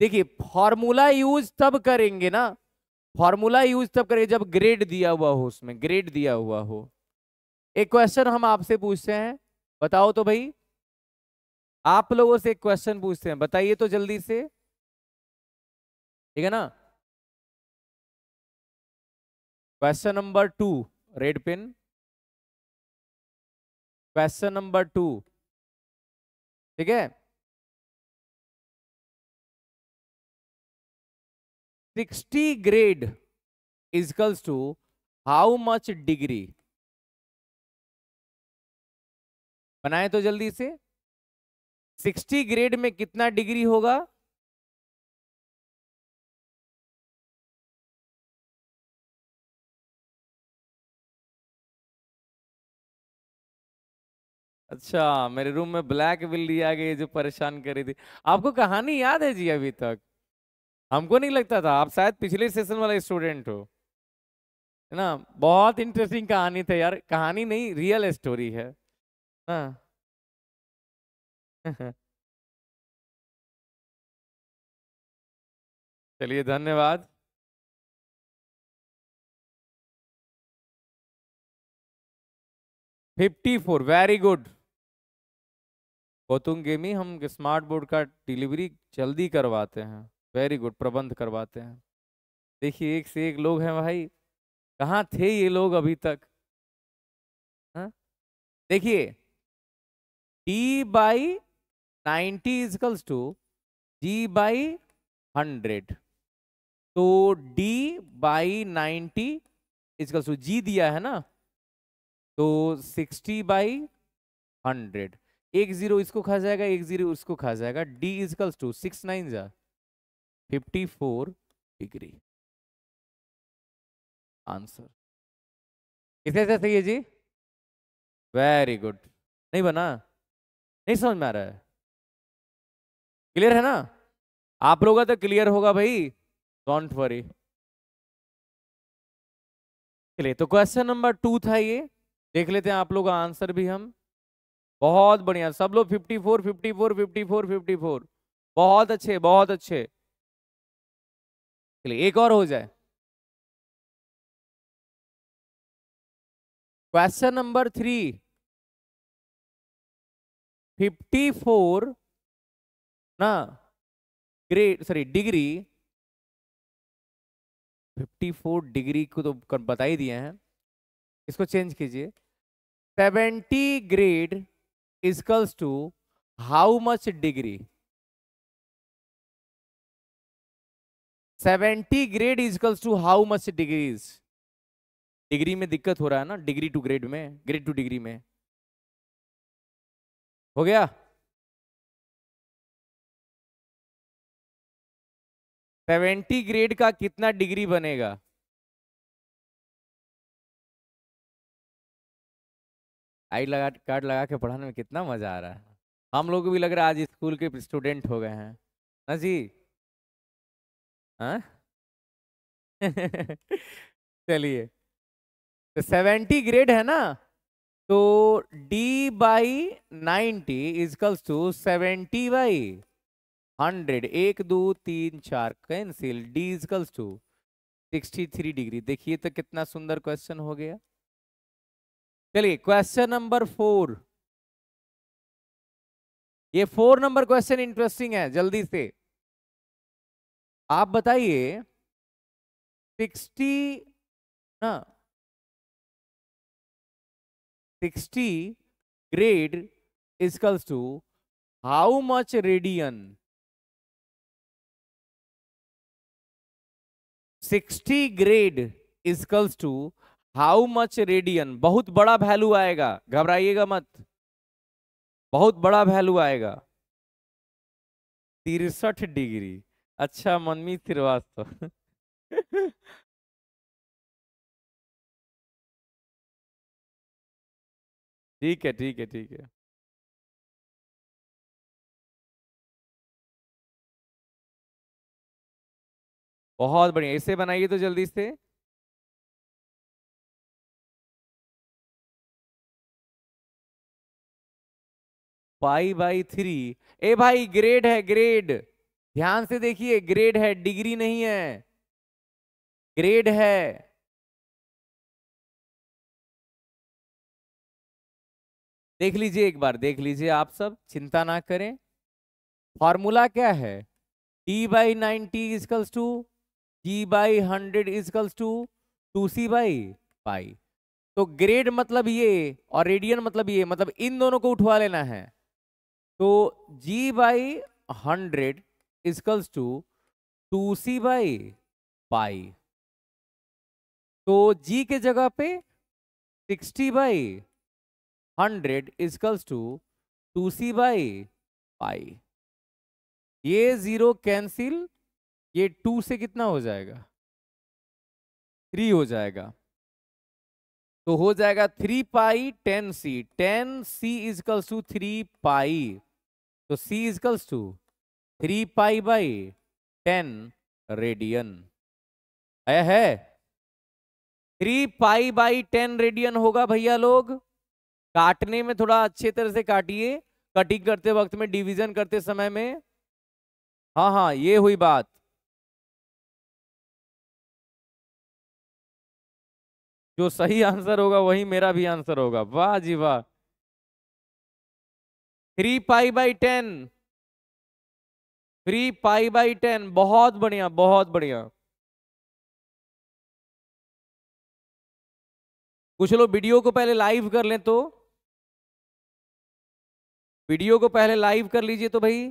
Speaker 2: देखिए फॉर्मूला यूज तब करेंगे ना फॉर्मूला यूज तब करेंगे जब ग्रेड दिया हुआ हो उसमें ग्रेड दिया हुआ हो एक क्वेश्चन हम आपसे पूछते हैं बताओ तो भाई आप लोगों से एक क्वेश्चन पूछते हैं बताइए तो जल्दी से ठीक है ना
Speaker 1: question number two red pen question number two ठीक है sixty grade equals to how much degree बनाए तो जल्दी से 60 ग्रेड में कितना डिग्री होगा
Speaker 2: अच्छा मेरे रूम में ब्लैक बिल्ली आ गई जो परेशान कर रही थी आपको कहानी याद है जी अभी तक हमको नहीं लगता था आप शायद पिछले सेशन वाला स्टूडेंट हो है ना बहुत इंटरेस्टिंग कहानी था यार कहानी नहीं रियल
Speaker 1: स्टोरी है हाँ। चलिए, धन्यवाद।
Speaker 2: Fifty four very good. गेमी हम स्मार्ट बोर्ड का डिलीवरी जल्दी करवाते हैं। वेरी गुड प्रबंध करवाते हैं। देखिए एक से एक लोग हैं भाई। कहाँ थे ये लोग अभी तक? हाँ? देखिए D by ninety equals to G by hundred तो D by ninety equals to G दिया है ना तो सिक्सटी बाई हंड्रेड एक जीरो इसको खा जाएगा एक जीरो उसको खा जाएगा D equals to six nine जा फिफ्टी फोर डिग्री
Speaker 1: आंसर कितने सही है जी
Speaker 2: वेरी गुड नहीं बना नहीं समझ में आ रहा है क्लियर है ना आप लोग का तो क्लियर होगा भाई डोंट वरी चलिए तो क्वेश्चन नंबर टू था ये देख लेते हैं आप लोग का आंसर भी हम बहुत बढ़िया सब लोग 54 54 54 54 बहुत अच्छे बहुत अच्छे चलिए एक और हो जाए
Speaker 1: क्वेश्चन नंबर थ्री 54
Speaker 2: ना ग्रेड सॉरी डिग्री 54 डिग्री को तो बता ही दिए हैं इसको चेंज कीजिए 70 grade equals to how much degree 70 grade equals to how much degrees degree में दिक्कत हो रहा है ना डिग्री टू ग्रेड में ग्रेड टू डिग्री
Speaker 1: में हो गया सेवेंटी ग्रेड का कितना डिग्री बनेगा
Speaker 2: आई लगा कार्ड लगा के पढ़ाने में कितना मजा आ रहा है हम लोग को भी लग रहा है आज स्कूल के स्टूडेंट हो गए हैं ना हाँ जी हाँ? चलिए तो सेवेंटी ग्रेड है ना तो d by ninety equals to seventy by hundred एक दो तीन चार cancel d equals to sixty three degree देखिए तो कितना सुंदर क्वेश्चन हो गया चलिए क्वेश्चन नंबर फोर ये फोर नंबर क्वेश्चन इंटरेस्टिंग
Speaker 1: है जल्दी से आप बताइए
Speaker 2: सिक्सटी ना हाँ, 60 grade is equals to how much radian 60 grade is equals to how much radian बहुत बड़ा वैल्यू आएगा घबराइएगा मत बहुत बड़ा वैल्यू आएगा तिरसठ डिग्री अच्छा मनमी श्रीवास्तव
Speaker 1: ठीक है ठीक है ठीक है बहुत बढ़िया इसे बनाइए तो जल्दी से
Speaker 2: पाई बाई थ्री ए भाई ग्रेड है ग्रेड ध्यान से देखिए ग्रेड है डिग्री नहीं है ग्रेड है देख लीजिए एक बार देख लीजिए आप सब चिंता ना करें फॉर्मूला क्या है D by ninety equals to G by hundred equals to two C by pi तो ग्रेड मतलब ये और रेडियन मतलब ये मतलब इन दोनों को उठवा लेना है तो G by hundred equals to two C by pi तो जी के जगह पे sixty by hundred equals to two C by pi ये जीरो कैंसिल ये टू से कितना हो जाएगा थ्री हो जाएगा तो हो जाएगा three pi ten C ten C equals to three pi तो C equals to three pi by ten radian आया है three pi by ten radian होगा भैया लोग काटने में थोड़ा अच्छे तरह से काटिए कटिंग करते वक्त में डिवीजन करते समय में हाँ हाँ ये हुई बात
Speaker 1: जो सही आंसर होगा वही मेरा भी आंसर होगा वाह जी वाह three pi by ten three pi by ten बहुत बढ़िया बहुत बढ़िया कुछ लोग वीडियो को पहले लाइव कर लें तो वीडियो को पहले लाइव कर लीजिए तो भाई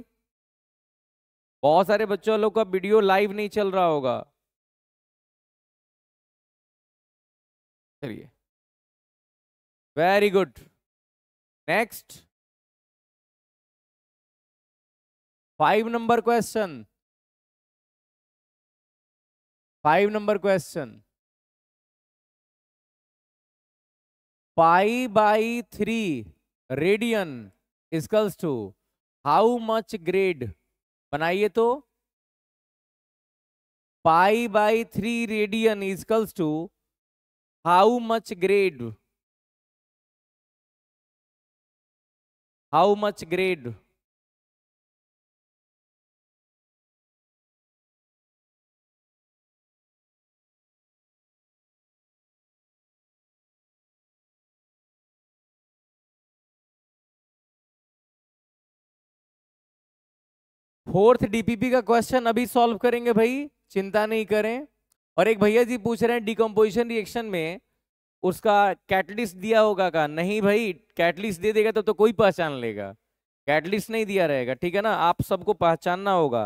Speaker 1: बहुत सारे बच्चों लोग का वीडियो लाइव नहीं चल रहा होगा चलिए very good next five number question five number question
Speaker 2: pi by three radian equals to how much grade बनाइए तो pi by three radian equals to how much grade
Speaker 1: how much grade
Speaker 2: fourth DPP का क्वेश्चन अभी सॉल्व करेंगे भाई चिंता नहीं करें और एक भैया जी पूछ रहे हैं डिकम्पोजिशन रिएक्शन में उसका कैटलिस्ट दिया होगा का नहीं भाई कैटलिस्ट दे देगा तो, तो कोई पहचान लेगा कैटलिस्ट नहीं दिया रहेगा ठीक है ना आप सबको पहचानना होगा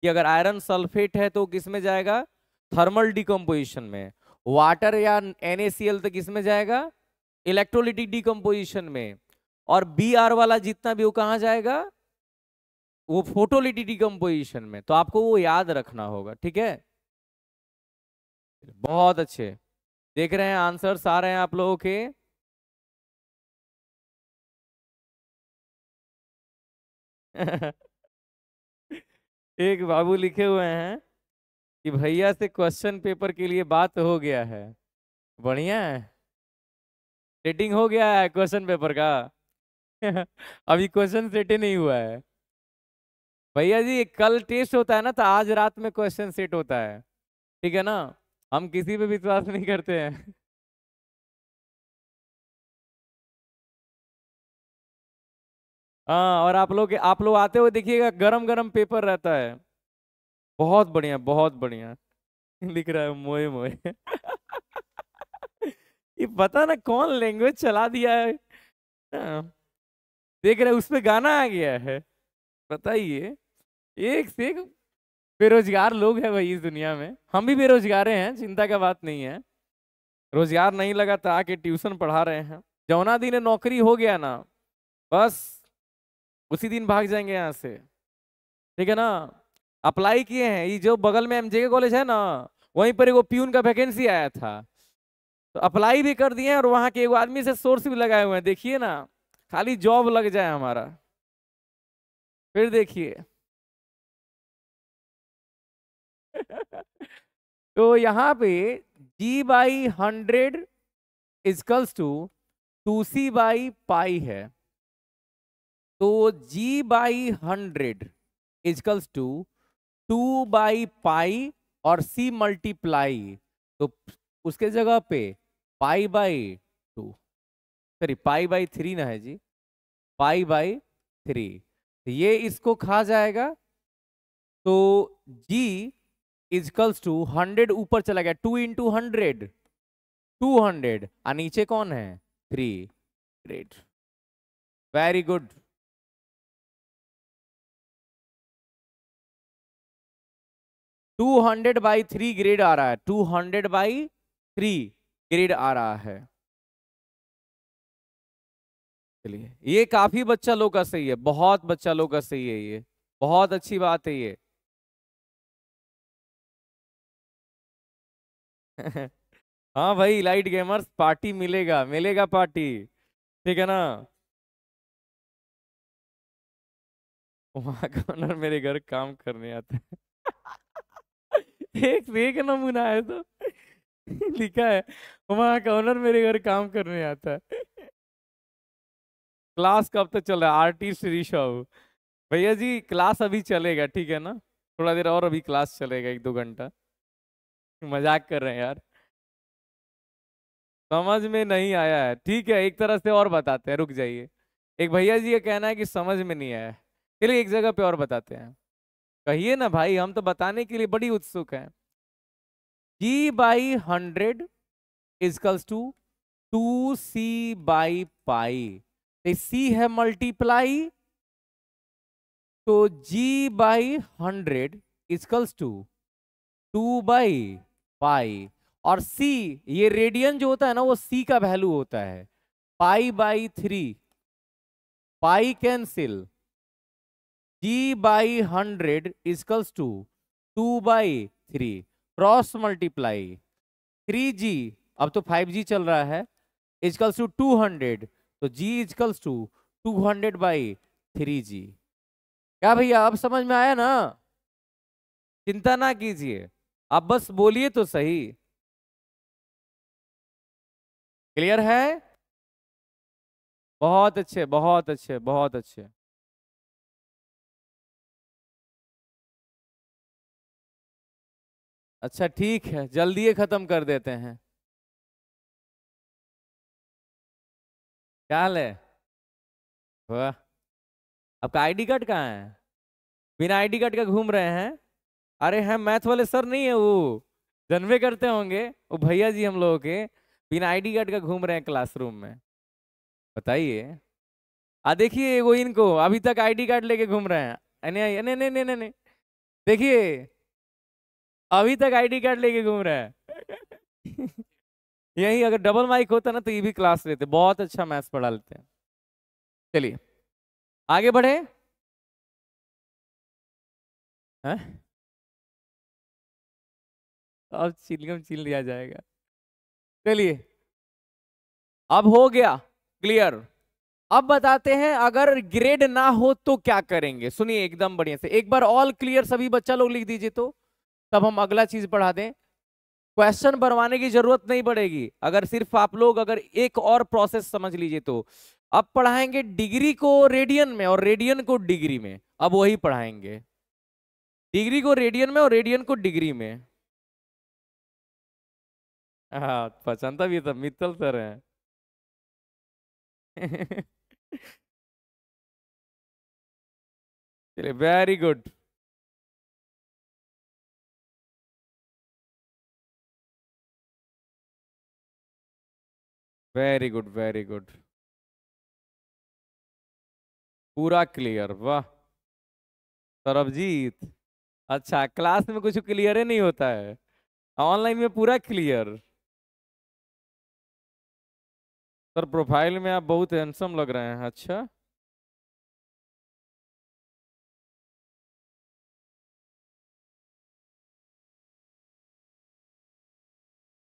Speaker 2: कि अगर आयरन सल्फेट है तो किस में जाएगा थर्मल डिकम्पोजिशन में वाटर या एन तो किस में जाएगा इलेक्ट्रोलिटिक डिकम्पोजिशन में और बी आर वाला जितना भी वो कहाँ जाएगा वो फोटोलिटी डिकम्पोजिशन में तो आपको वो याद रखना होगा ठीक है बहुत अच्छे देख रहे हैं आंसर्स आ रहे हैं आप लोगों के एक बाबू लिखे हुए हैं कि भैया से क्वेश्चन पेपर के लिए बात हो गया है बढ़िया है सेटिंग हो गया है क्वेश्चन पेपर का अभी क्वेश्चन सेटिंग नहीं हुआ है भैया जी कल टेस्ट होता है ना तो आज रात में क्वेश्चन सेट होता है ठीक है ना हम किसी पे विश्वास नहीं करते हैं हाँ और आप लोग आप लोग आते हुए देखिएगा गरम गरम पेपर रहता है बहुत बढ़िया बहुत बढ़िया लिख रहा है मोए मोए ये पता ना कौन लैंग्वेज चला दिया है हाँ। देख रहे उस पर गाना आ गया है बताइए एक से एक बेरोजगार लोग हैं भाई इस दुनिया में हम भी बेरोजगारे हैं चिंता का बात नहीं है रोजगार नहीं लगा तो आके ट्यूशन पढ़ा रहे हैं जौना दिन नौकरी हो गया ना बस उसी दिन भाग जाएंगे यहाँ से ठीक है ना अप्लाई किए हैं ये जो बगल में एमजे कॉलेज है ना वहीं पर वो प्यून का वैकेंसी आया था तो अप्लाई भी कर दिए और वहाँ के एक आदमी से सोर्स भी लगाए हुए हैं देखिए ना खाली जॉब लग जाए हमारा फिर देखिए तो यहां पे G by hundred equals to two C by pi है तो G by hundred equals to two by pi और सी मल्टीप्लाई तो उसके जगह पे pi by two sorry pi by three ना है जी पाई बाई थ्री ये इसको खा जाएगा तो जी इजकल्स टू हंड्रेड ऊपर चला गया two into hundred two hundred और नीचे कौन है three great
Speaker 1: very good two hundred by three grade आ रहा है two hundred
Speaker 2: by three grade आ रहा है चलिए ये काफी बच्चा लोग का सही है बहुत बच्चा लोग का सही है ये बहुत अच्छी बात है ये हाँ भाई लाइट गेमर्स पार्टी मिलेगा मिलेगा पार्टी ठीक है ना वहां का मेरे घर काम करने आते एक से एक नमूना है तो लिखा है वहां का ऑनर मेरे घर काम करने आता है क्लास कब तक तो चल रहा है आर्टिस्ट ऋषभ भैया जी क्लास अभी चलेगा ठीक है ना थोड़ा देर और अभी क्लास चलेगा एक दो घंटा मजाक कर रहे हैं यार समझ में नहीं आया है ठीक है एक तरह से और बताते हैं रुक जाइए एक भैया जी का कहना है कि समझ में नहीं आया चलिए एक जगह पे और बताते हैं कहिए ना भाई हम तो बताने के लिए बड़ी उत्सुक हैं G by hundred equals to two C by pi C है मल्टीप्लाई तो G by hundred equals to two by pi और सी ये रेडियन जो होता है ना वो सी का वैल्यू होता है pi by three pi cancel G by hundred equals to two by three cross multiply three G अब तो फाइव जी चल रहा है इजकल्स टू टू हंड्रेड तो G equals to two hundred by three G क्या भैया अब समझ में आया ना चिंता ना कीजिए आप बस बोलिए तो सही
Speaker 1: क्लियर है बहुत अच्छे बहुत अच्छे बहुत अच्छे अच्छा ठीक है जल्दी ही खत्म कर देते हैं क्या है
Speaker 2: वाह आपका आईडी कार्ड कहाँ है बिना आईडी कार्ड का घूम रहे हैं अरे हैं मैथ वाले सर नहीं है वो जन्मे करते होंगे वो भैया जी हम लोगों के बिना आईडी कार्ड का घूम रहे हैं क्लासरूम में बताइए आ देखिए वो इनको अभी तक आईडी कार्ड लेके घूम रहे हैं अने नहीं नहीं नहीं नहीं देखिए अभी तक आईडी कार्ड लेके घूम रहे हैं यही अगर डबल माइक होता ना तो ये भी क्लास लेते बहुत अच्छा मैथ्स पढ़ा लेते हैं चलिए आगे बढ़े
Speaker 1: हैं अब चिलगम छीन लिया जाएगा
Speaker 2: चलिए अब हो गया क्लियर अब बताते हैं अगर ग्रेड ना हो तो क्या करेंगे सुनिए एकदम बढ़िया से एक बार ऑल क्लियर सभी बच्चा लोग लिख दीजिए तो तब हम अगला चीज पढ़ा दें क्वेश्चन बनवाने की जरूरत नहीं पड़ेगी अगर सिर्फ आप लोग अगर एक और प्रोसेस समझ लीजिए तो अब पढ़ाएंगे डिग्री को रेडियन में और रेडियन को डिग्री में अब वही पढ़ाएंगे डिग्री को रेडियन में और रेडियन को डिग्री में
Speaker 1: हाँ पहचानता भी था मित्तल सर हैं चलिए very good very good very good
Speaker 2: पूरा क्लियर वाह सरबजीत अच्छा क्लास में कुछ क्लियर ही नहीं होता है ऑनलाइन में पूरा क्लियर सर प्रोफाइल में आप बहुत हैंडसम लग
Speaker 1: रहे हैं अच्छा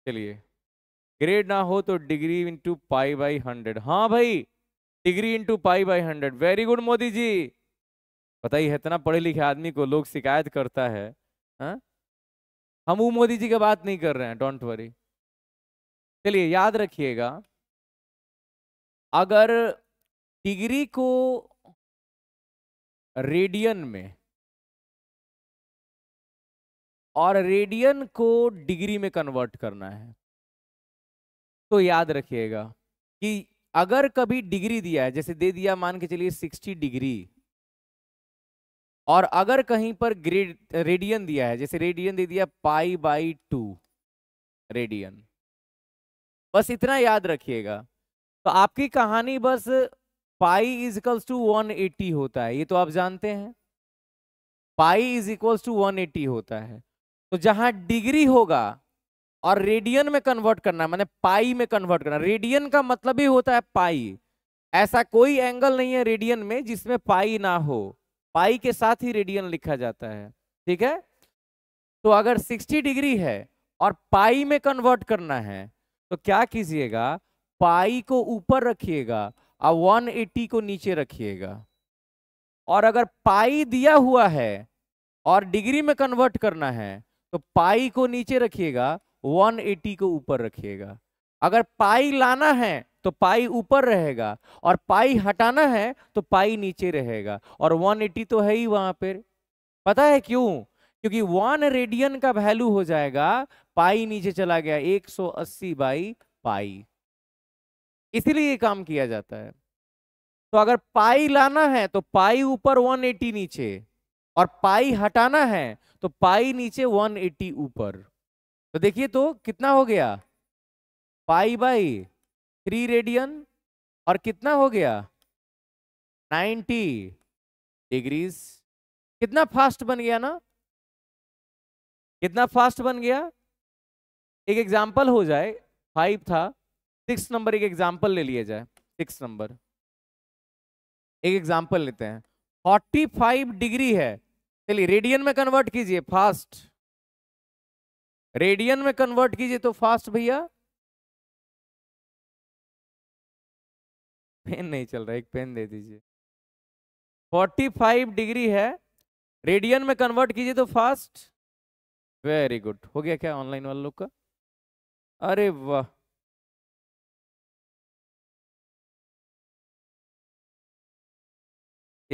Speaker 2: चलिए ग्रेड ना हो तो degree into pi by hundred हाँ भाई degree into pi by hundred very good Modi ji बताइए इतना पढ़े लिखे आदमी को लोग शिकायत करता है हा? हम वो मोदी जी की बात नहीं कर रहे हैं डोंट वरी चलिए याद रखिएगा अगर डिग्री को रेडियन में और रेडियन को डिग्री में कन्वर्ट करना है तो याद रखिएगा कि अगर कभी डिग्री दिया है जैसे दे दिया मान के चलिए 60 डिग्री और अगर कहीं पर ग्रेड रेडियन दिया है जैसे रेडियन दे दिया पाई बाई टू रेडियन बस इतना याद रखिएगा तो आपकी कहानी बस pi is equals to one eighty होता है ये तो आप जानते हैं pi is equals to one eighty होता है तो जहां डिग्री होगा और रेडियन में कन्वर्ट करना मैंने पाई में कन्वर्ट करना रेडियन का मतलब ही होता है पाई ऐसा कोई एंगल नहीं है रेडियन में जिसमें पाई ना हो पाई के साथ ही रेडियन लिखा जाता है ठीक है तो अगर 60 डिग्री है और पाई में कन्वर्ट करना है तो क्या कीजिएगा पाई को ऊपर रखिएगा और 180 को नीचे रखिएगा और अगर पाई दिया हुआ है और डिग्री में कन्वर्ट करना है तो पाई को नीचे रखिएगा 180 को ऊपर रखिएगा अगर पाई लाना है तो पाई ऊपर रहेगा और पाई हटाना है तो पाई नीचे रहेगा और 180 तो है ही वहां पर पता है क्यों क्योंकि वन रेडियन का वैल्यू हो जाएगा पाई नीचे चला गया 180 सौ अस्सी बाई पाई इसीलिए ये काम किया जाता है तो अगर पाई लाना है तो पाई ऊपर 180 नीचे और पाई हटाना है तो पाई नीचे 180 ऊपर तो देखिए तो कितना हो गया पाई बाई थ्री रेडियन और कितना हो गया 90 डिग्रीज कितना फास्ट बन गया ना कितना फास्ट बन गया एक एग्जाम्पल हो जाए फाइव था सिक्स नंबर एक एग्जाम्पल ले लिया जाए सिक्स नंबर एक एग्जाम्पल लेते हैं फोर्टी फाइव डिग्री है चलिए रेडियन में कन्वर्ट कीजिए फास्ट रेडियन में कन्वर्ट कीजिए तो फास्ट
Speaker 1: भैया पेन नहीं चल
Speaker 2: रहा एक पेन दे दीजिए 45 डिग्री है रेडियन में कन्वर्ट कीजिए तो फास्ट वेरी गुड हो गया क्या ऑनलाइन वाले लोग का अरे वाह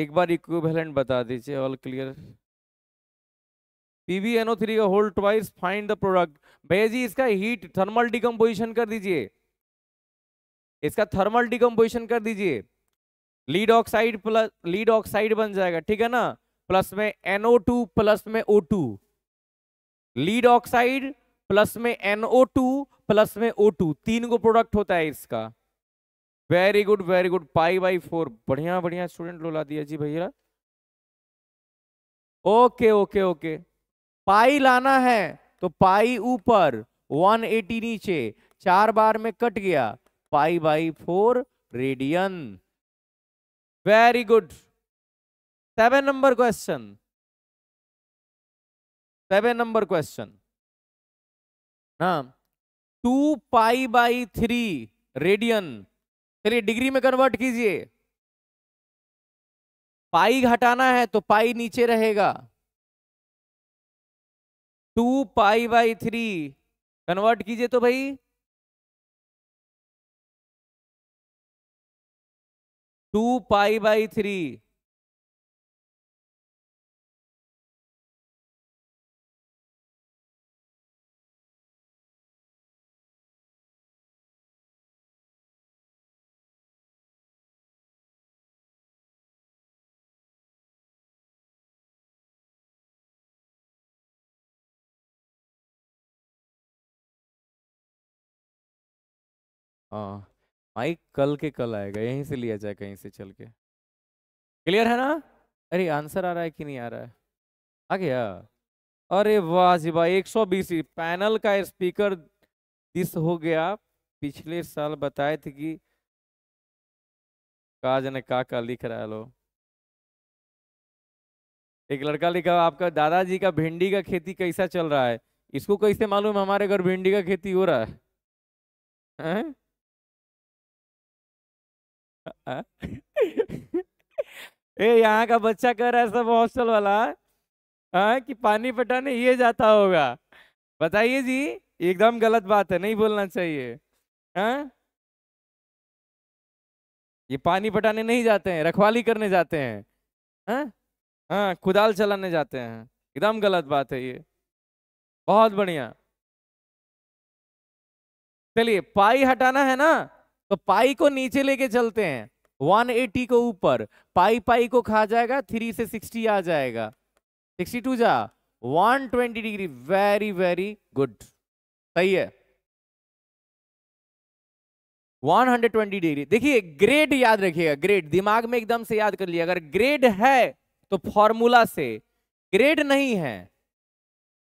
Speaker 2: एक बार इक्विवेलेंट बता दीजिए all clear P B NO three का hold twice find the product भैया जी इसका हीट थर्मल डिकम्पोजिशन कर दीजिए इसका थर्मल डिकम्पोजिशन कर दीजिए lead oxide plus lead oxide बन जाएगा ठीक है ना प्लस में एनओ टू प्लस में O two lead oxide plus में एनओ टू प्लस में ओ टू तीन को प्रोडक्ट होता है इसका very good very good pi by four बढ़िया बढ़िया स्टूडेंट लोला दिया जी भैया ओके ओके ओके पाई लाना है तो पाई ऊपर 180 नीचे चार बार में कट गया pi by four radian very good seven number question seven number question हाँ two pi by three radian फिर ये डिग्री में कन्वर्ट कीजिए पाई घटाना है तो पाई नीचे रहेगा
Speaker 1: two pi by three convert कीजिए तो भाई टू पाई बाई थ्री
Speaker 2: हाँ माइक कल के कल आएगा यहीं से लिया जाए कहीं से चल के क्लियर है ना अरे आंसर आ रहा है कि नहीं आ रहा है आ गया अरे वाह जी वाह एक सौ बीस पैनल का स्पीकर दिस हो गया पिछले साल बताए थे कि काज ने का का लिख रहा है लो एक लड़का लिखा आपका दादाजी का भिंडी का खेती कैसा चल रहा है इसको कैसे मालूम हमारे घर भिंडी का खेती हो रहा है, है? ए यहाँ का बच्चा कह रहा है सब हॉस्टल वाला आ, हाँ, कि पानी पटाने ये जाता होगा बताइए जी एकदम गलत बात है नहीं बोलना चाहिए आ? हाँ? ये पानी पटाने नहीं जाते हैं रखवाली करने जाते हैं हाँ हाँ कुदाल चलाने जाते हैं एकदम गलत बात है ये बहुत बढ़िया चलिए पाई हटाना है ना तो पाई को नीचे लेके चलते हैं 180 को ऊपर पाई पाई को खा जाएगा थ्री से 60 आ जाएगा 62 जा 120 डिग्री वेरी वेरी गुड सही है 120 डिग्री देखिए ग्रेड याद रखिएगा ग्रेड दिमाग में एकदम से याद कर लिया अगर ग्रेड है तो फॉर्मूला से ग्रेड नहीं है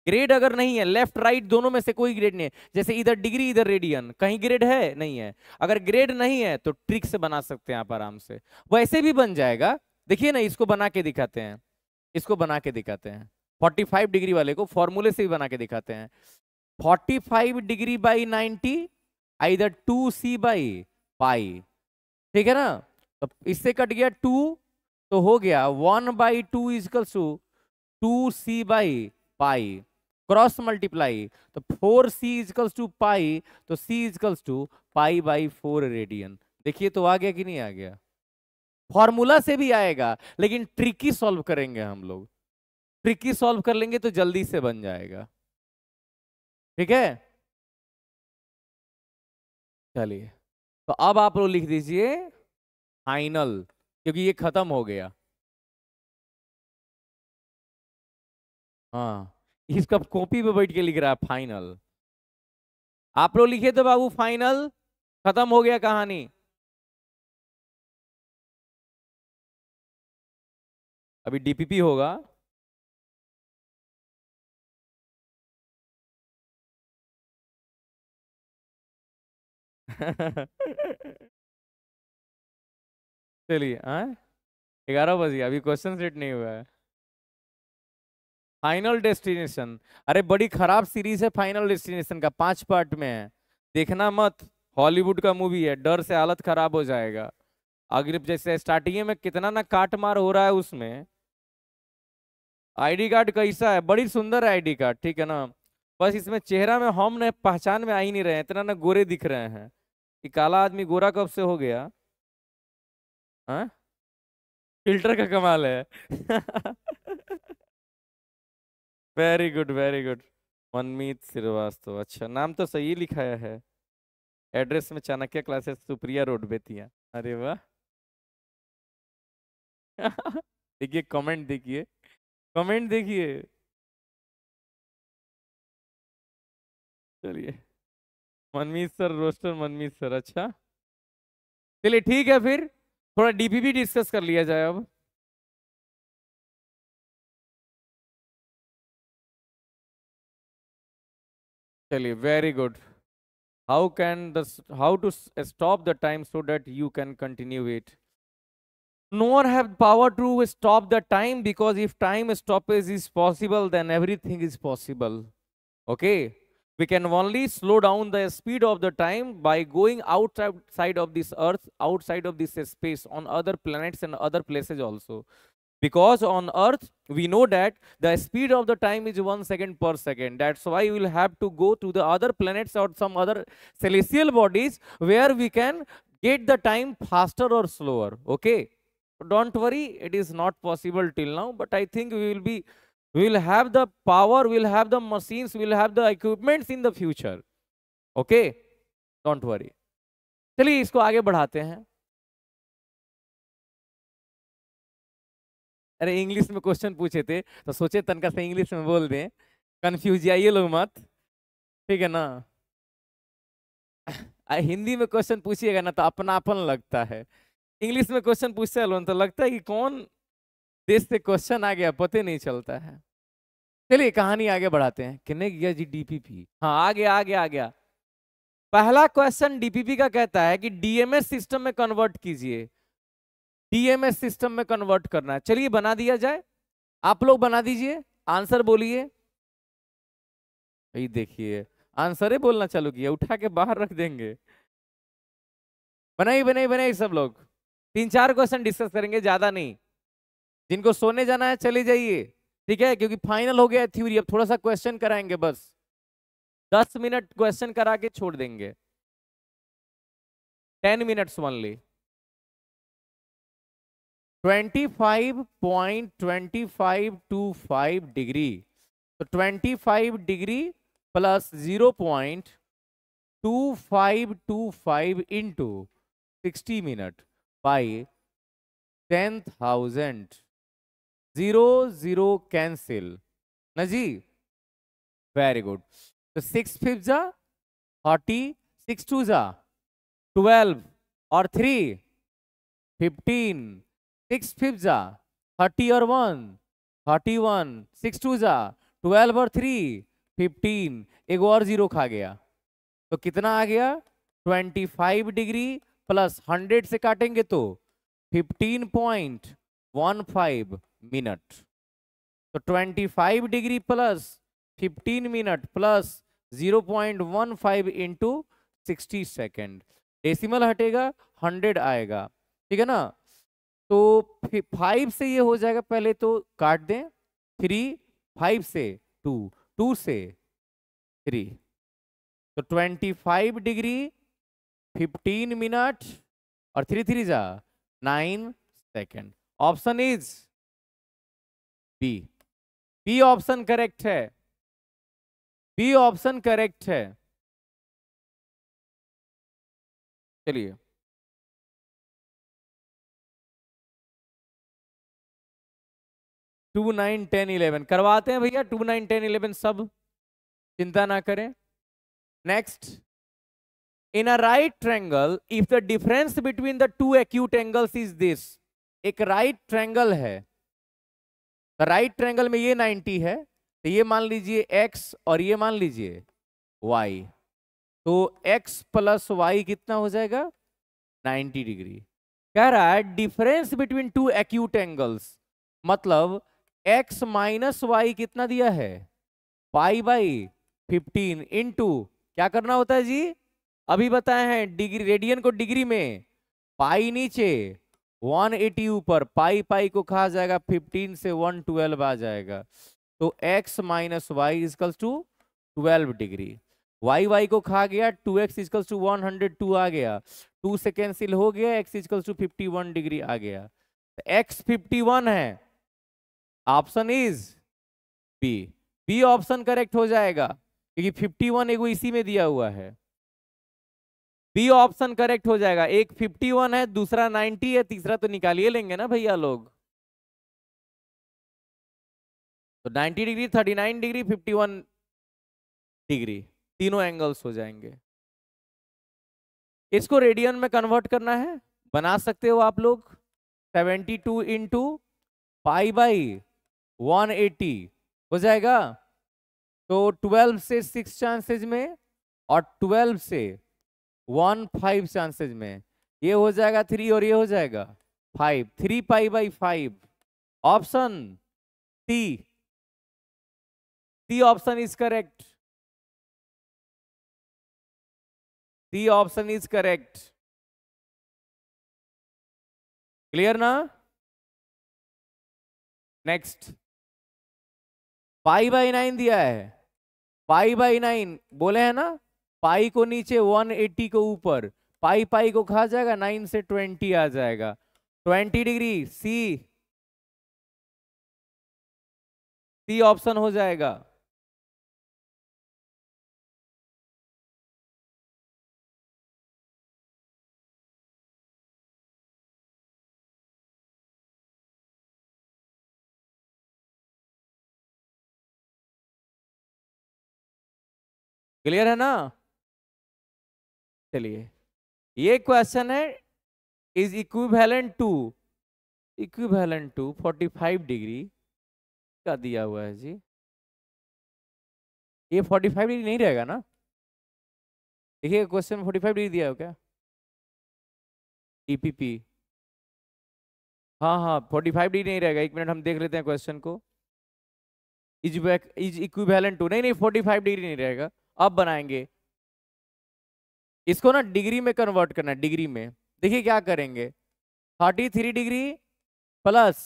Speaker 2: ग्रेड अगर नहीं है लेफ्ट राइट दोनों में से कोई ग्रेड नहीं है जैसे इधर डिग्री इधर रेडियन कहीं ग्रेड है नहीं है अगर ग्रेड नहीं है तो ट्रिक से बना सकते हैं आप आराम से वैसे भी बन जाएगा देखिए ना इसको बना के दिखाते हैं इसको बना के दिखाते हैं 45 डिग्री वाले को फॉर्मूले से भी बना के दिखाते हैं 45 डिग्री बाई 90 इधर टू सी बाई पाई ठीक है ना तो इससे कट गया टू तो हो गया one by two equals to two C by pi cross multiply तो four C equals to pi तो C equals to pi by four radian देखिए तो आ गया कि नहीं आ गया फॉर्मूला से भी आएगा लेकिन ट्रिकी सॉल्व करेंगे हम लोग ट्रिकी सॉल्व कर लेंगे तो जल्दी से बन जाएगा ठीक है
Speaker 1: चलिए तो अब आप लोग लिख दीजिए फाइनल क्योंकि ये खत्म हो गया
Speaker 2: हाँ इसका कॉपी पे बैठ के लिख रहा है फाइनल आप लोग लिखे थे बाबू फाइनल खत्म हो गया कहानी
Speaker 1: अभी डीपीपी होगा
Speaker 2: चलिए हाँ ग्यारह बजे अभी क्वेश्चन सेट नहीं हुआ है फाइनल डेस्टिनेशन अरे बड़ी खराब सीरीज है फाइनल डेस्टिनेशन का पांच पार्ट में है देखना मत हॉलीवुड का मूवी है डर से हालत खराब हो जाएगा अगर जैसे स्टार्टिंग में कितना ना काट मार हो रहा है उसमें आईडी कार्ड कैसा है बड़ी सुंदर है आईडी कार्ड ठीक है ना बस इसमें चेहरा में हम ने पहचान में आ ही नहीं रहे इतना ना गोरे दिख रहे हैं कि काला आदमी गोरा कब से हो गया हाँ? फिल्टर का कमाल है very good very good Manmeet Srivastava अच्छा नाम तो सही लिखाया है एड्रेस में चाणक्य क्लासेस सुप्रिया रोड बेतिया हाँ। अरे वाह देखिए कमेंट देखिए कमेंट देखिए
Speaker 1: चलिए Manmeet sir roster Manmeet sir अच्छा चलिए ठीक है फिर थोड़ा डीपी भी डिस्कस कर लिया जाए अब
Speaker 2: tell you very good how can this how to eh, stop the time so that you can continue it nor have power to stop the time because if time stoppage is possible then everything is possible okay we can only slow down the speed of the time by going outside of this earth outside of this space on other planets and other places also because on earth we know that the speed of the time is 1 second per second that's why we will have to go to the other planets or some other celestial bodies where we can get the time faster or slower okay don't worry it is not possible till now but i think we will be we will have the power we will have the machines we will have the equipments in the future okay don't worry चलिए इसको आगे बढ़ाते हैं
Speaker 1: अरे इंग्लिश में क्वेश्चन पूछे थे तो सोचे तनका
Speaker 2: से इंग्लिश में बोल दें कन्फ्यूज आइए लोग मत ठीक है ना हिंदी में क्वेश्चन पूछिएगा ना तो अपनापन लगता है इंग्लिश में क्वेश्चन पूछते हैं लोग तो लगता है कि कौन देश से क्वेश्चन आ गया पता नहीं चलता है चलिए कहानी आगे बढ़ाते हैं किन्ने गया जी डीपीपी हाँ आ गया आ गया आ गया पहला क्वेश्चन डीपीपी का कहता है कि डीएमएस सिस्टम में कन्वर्ट कीजिए डीएमएस सिस्टम में कन्वर्ट करना है चलिए बना दिया जाए आप लोग बना दीजिए आंसर बोलिए भाई देखिए आंसर ही बोलना चालू किया उठा के बाहर रख देंगे बनाई बनाई बनाई सब लोग तीन चार क्वेश्चन डिस्कस करेंगे ज्यादा नहीं जिनको सोने जाना है चले जाइए ठीक है क्योंकि फाइनल हो गया थ्योरी अब थोड़ा सा क्वेश्चन कराएंगे बस दस मिनट क्वेश्चन करा के छोड़ देंगे ten minutes only twenty twenty five five point two five degree तो five degree plus zero point two five two five into sixty minute by ten thousand zero zero cancel न जी वेरी गुड तो सिक्स फिफ्थ जा फोर्टी सिक्स टू जा ट्वेल्व और थ्री फिफ्टीन सिक्स फिफ्थ जा थर्टी और one thirty one six two जा ट्वेल्व और थ्री फिफ्टीन एक और जीरो खा गया तो कितना आ गया twenty five degree plus hundred से काटेंगे तो fifteen point one five minute तो twenty five degree plus fifteen minute plus zero point one five into sixty second decimal हटेगा हंड्रेड आएगा ठीक है ना तो फाइव से ये हो जाएगा पहले तो काट दें थ्री फाइव से टू टू से थ्री तो twenty five degree fifteen minute और थ्री थ्री जा nine second option is B B
Speaker 1: option correct है बी ऑप्शन करेक्ट है चलिए टू नाइन टेन इलेवन करवाते
Speaker 2: हैं भैया टू नाइन टेन इलेवन सब चिंता ना करें next in a right triangle if the difference between the two acute angles is this एक राइट right ट्रैंगल है राइट ट्रैंगल में ये 90 है तो ये मान लीजिए x और ये मान लीजिए y तो x प्लस वाई कितना हो जाएगा 90 डिग्री कह रहा है difference between two acute angles मतलब x माइनस वाई कितना दिया है पाई बाई फिफ्टीन इंटू क्या करना होता है जी अभी बताए हैं डिग्री रेडियन को डिग्री में पाई नीचे 180 ऊपर पाई पाई को खा जाएगा 15 से 112 आ जाएगा तो x minus Y equals to twelve degree Y Y को खा गया 2x X equals to one आ गया 2 से कैंसिल हो गया x equals to fifty degree आ गया तो x 51 है option is B B option correct हो जाएगा क्योंकि 51 एगो इसी में दिया हुआ है बी ऑप्शन करेक्ट हो जाएगा एक 51 है दूसरा 90 है तीसरा तो निकालिए लेंगे ना भैया लोग तो 90 डिग्री 39 डिग्री 51 डिग्री तीनों एंगल्स हो जाएंगे इसको रेडियन में कन्वर्ट करना है बना सकते हो आप लोग 72 टू इंटू पाई बाई 180 हो जाएगा तो 12 से 6 चांसेज में और 12 से वन फाइव चांसेज में ये हो जाएगा थ्री और ये हो जाएगा five three pi by five option D
Speaker 1: D option is correct D option is correct clear ना नेक्स्ट
Speaker 2: पाई बाई नाइन दिया है पाई बाई नाइन बोले है ना पाई को नीचे 180 को ऊपर पाई पाई को खा जाएगा नाइन से 20 आ जाएगा 20 डिग्री सी सी ऑप्शन
Speaker 1: हो जाएगा क्लियर है ना
Speaker 2: चलिए ये क्वेश्चन है is equivalent to equivalent to 45 degree का दिया हुआ है जी ये 45 डिग्री नहीं रहेगा ना देखिए क्वेश्चन 45 डिग्री दिया हो क्या ईपीपी e हाँ हाँ 45 डिग्री नहीं रहेगा एक मिनट हम देख लेते हैं क्वेश्चन को is back is equivalent to नहीं नहीं 45 डिग्री नहीं रहेगा अब बनाएंगे इसको ना डिग्री में कन्वर्ट करना है डिग्री में देखिए क्या करेंगे thirty three degree plus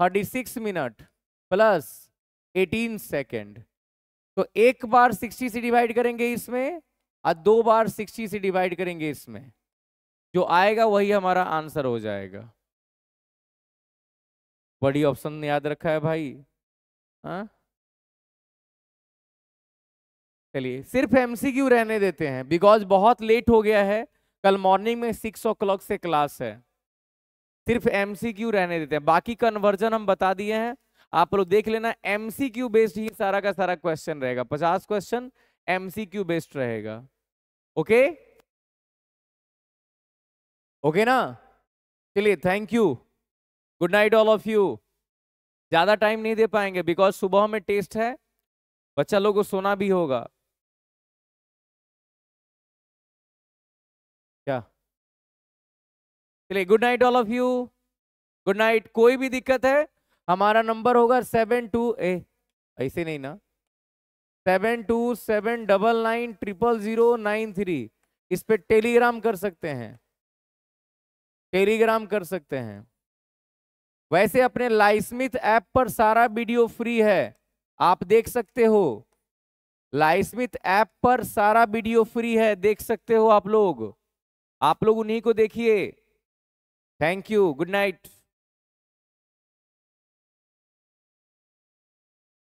Speaker 2: thirty six minute plus eighteen second तो एक बार सिक्सटी से डिवाइड करेंगे इसमें और दो बार सिक्सटी से डिवाइड करेंगे इसमें जो आएगा वही हमारा आंसर हो जाएगा बड़ी ऑप्शन याद रखा है भाई हाँ चलिए सिर्फ एमसीक्यू रहने देते हैं बिकॉज बहुत लेट हो गया है कल मॉर्निंग में सिक्स ओ से क्लास है सिर्फ एमसीक्यू रहने देते हैं बाकी कन्वर्जन हम बता दिए हैं आप लोग देख लेना एमसीक्यू बेस्ड ही सारा का सारा क्वेश्चन रहेगा पचास क्वेश्चन एमसीक्यू बेस्ड रहेगा ओके ओके ना चलिए thank you good night all of you ज़्यादा टाइम नहीं दे पाएंगे बिकॉज सुबह में टेस्ट है बच्चा लोगों को सोना भी होगा चलिए good night all of you good night कोई भी दिक्कत है हमारा नंबर होगा सेवन टू ए ऐसे नहीं ना seven two seven double nine triple zero nine three इस पर टेलीग्राम कर सकते हैं टेलीग्राम कर सकते हैं वैसे अपने लाइस्मिथ ऐप पर सारा वीडियो फ्री है आप देख सकते हो लाइस्मिथ ऐप पर सारा वीडियो फ्री है देख सकते हो आप लोग आप लोग उन्हीं को देखिए Thank you.
Speaker 1: Good night.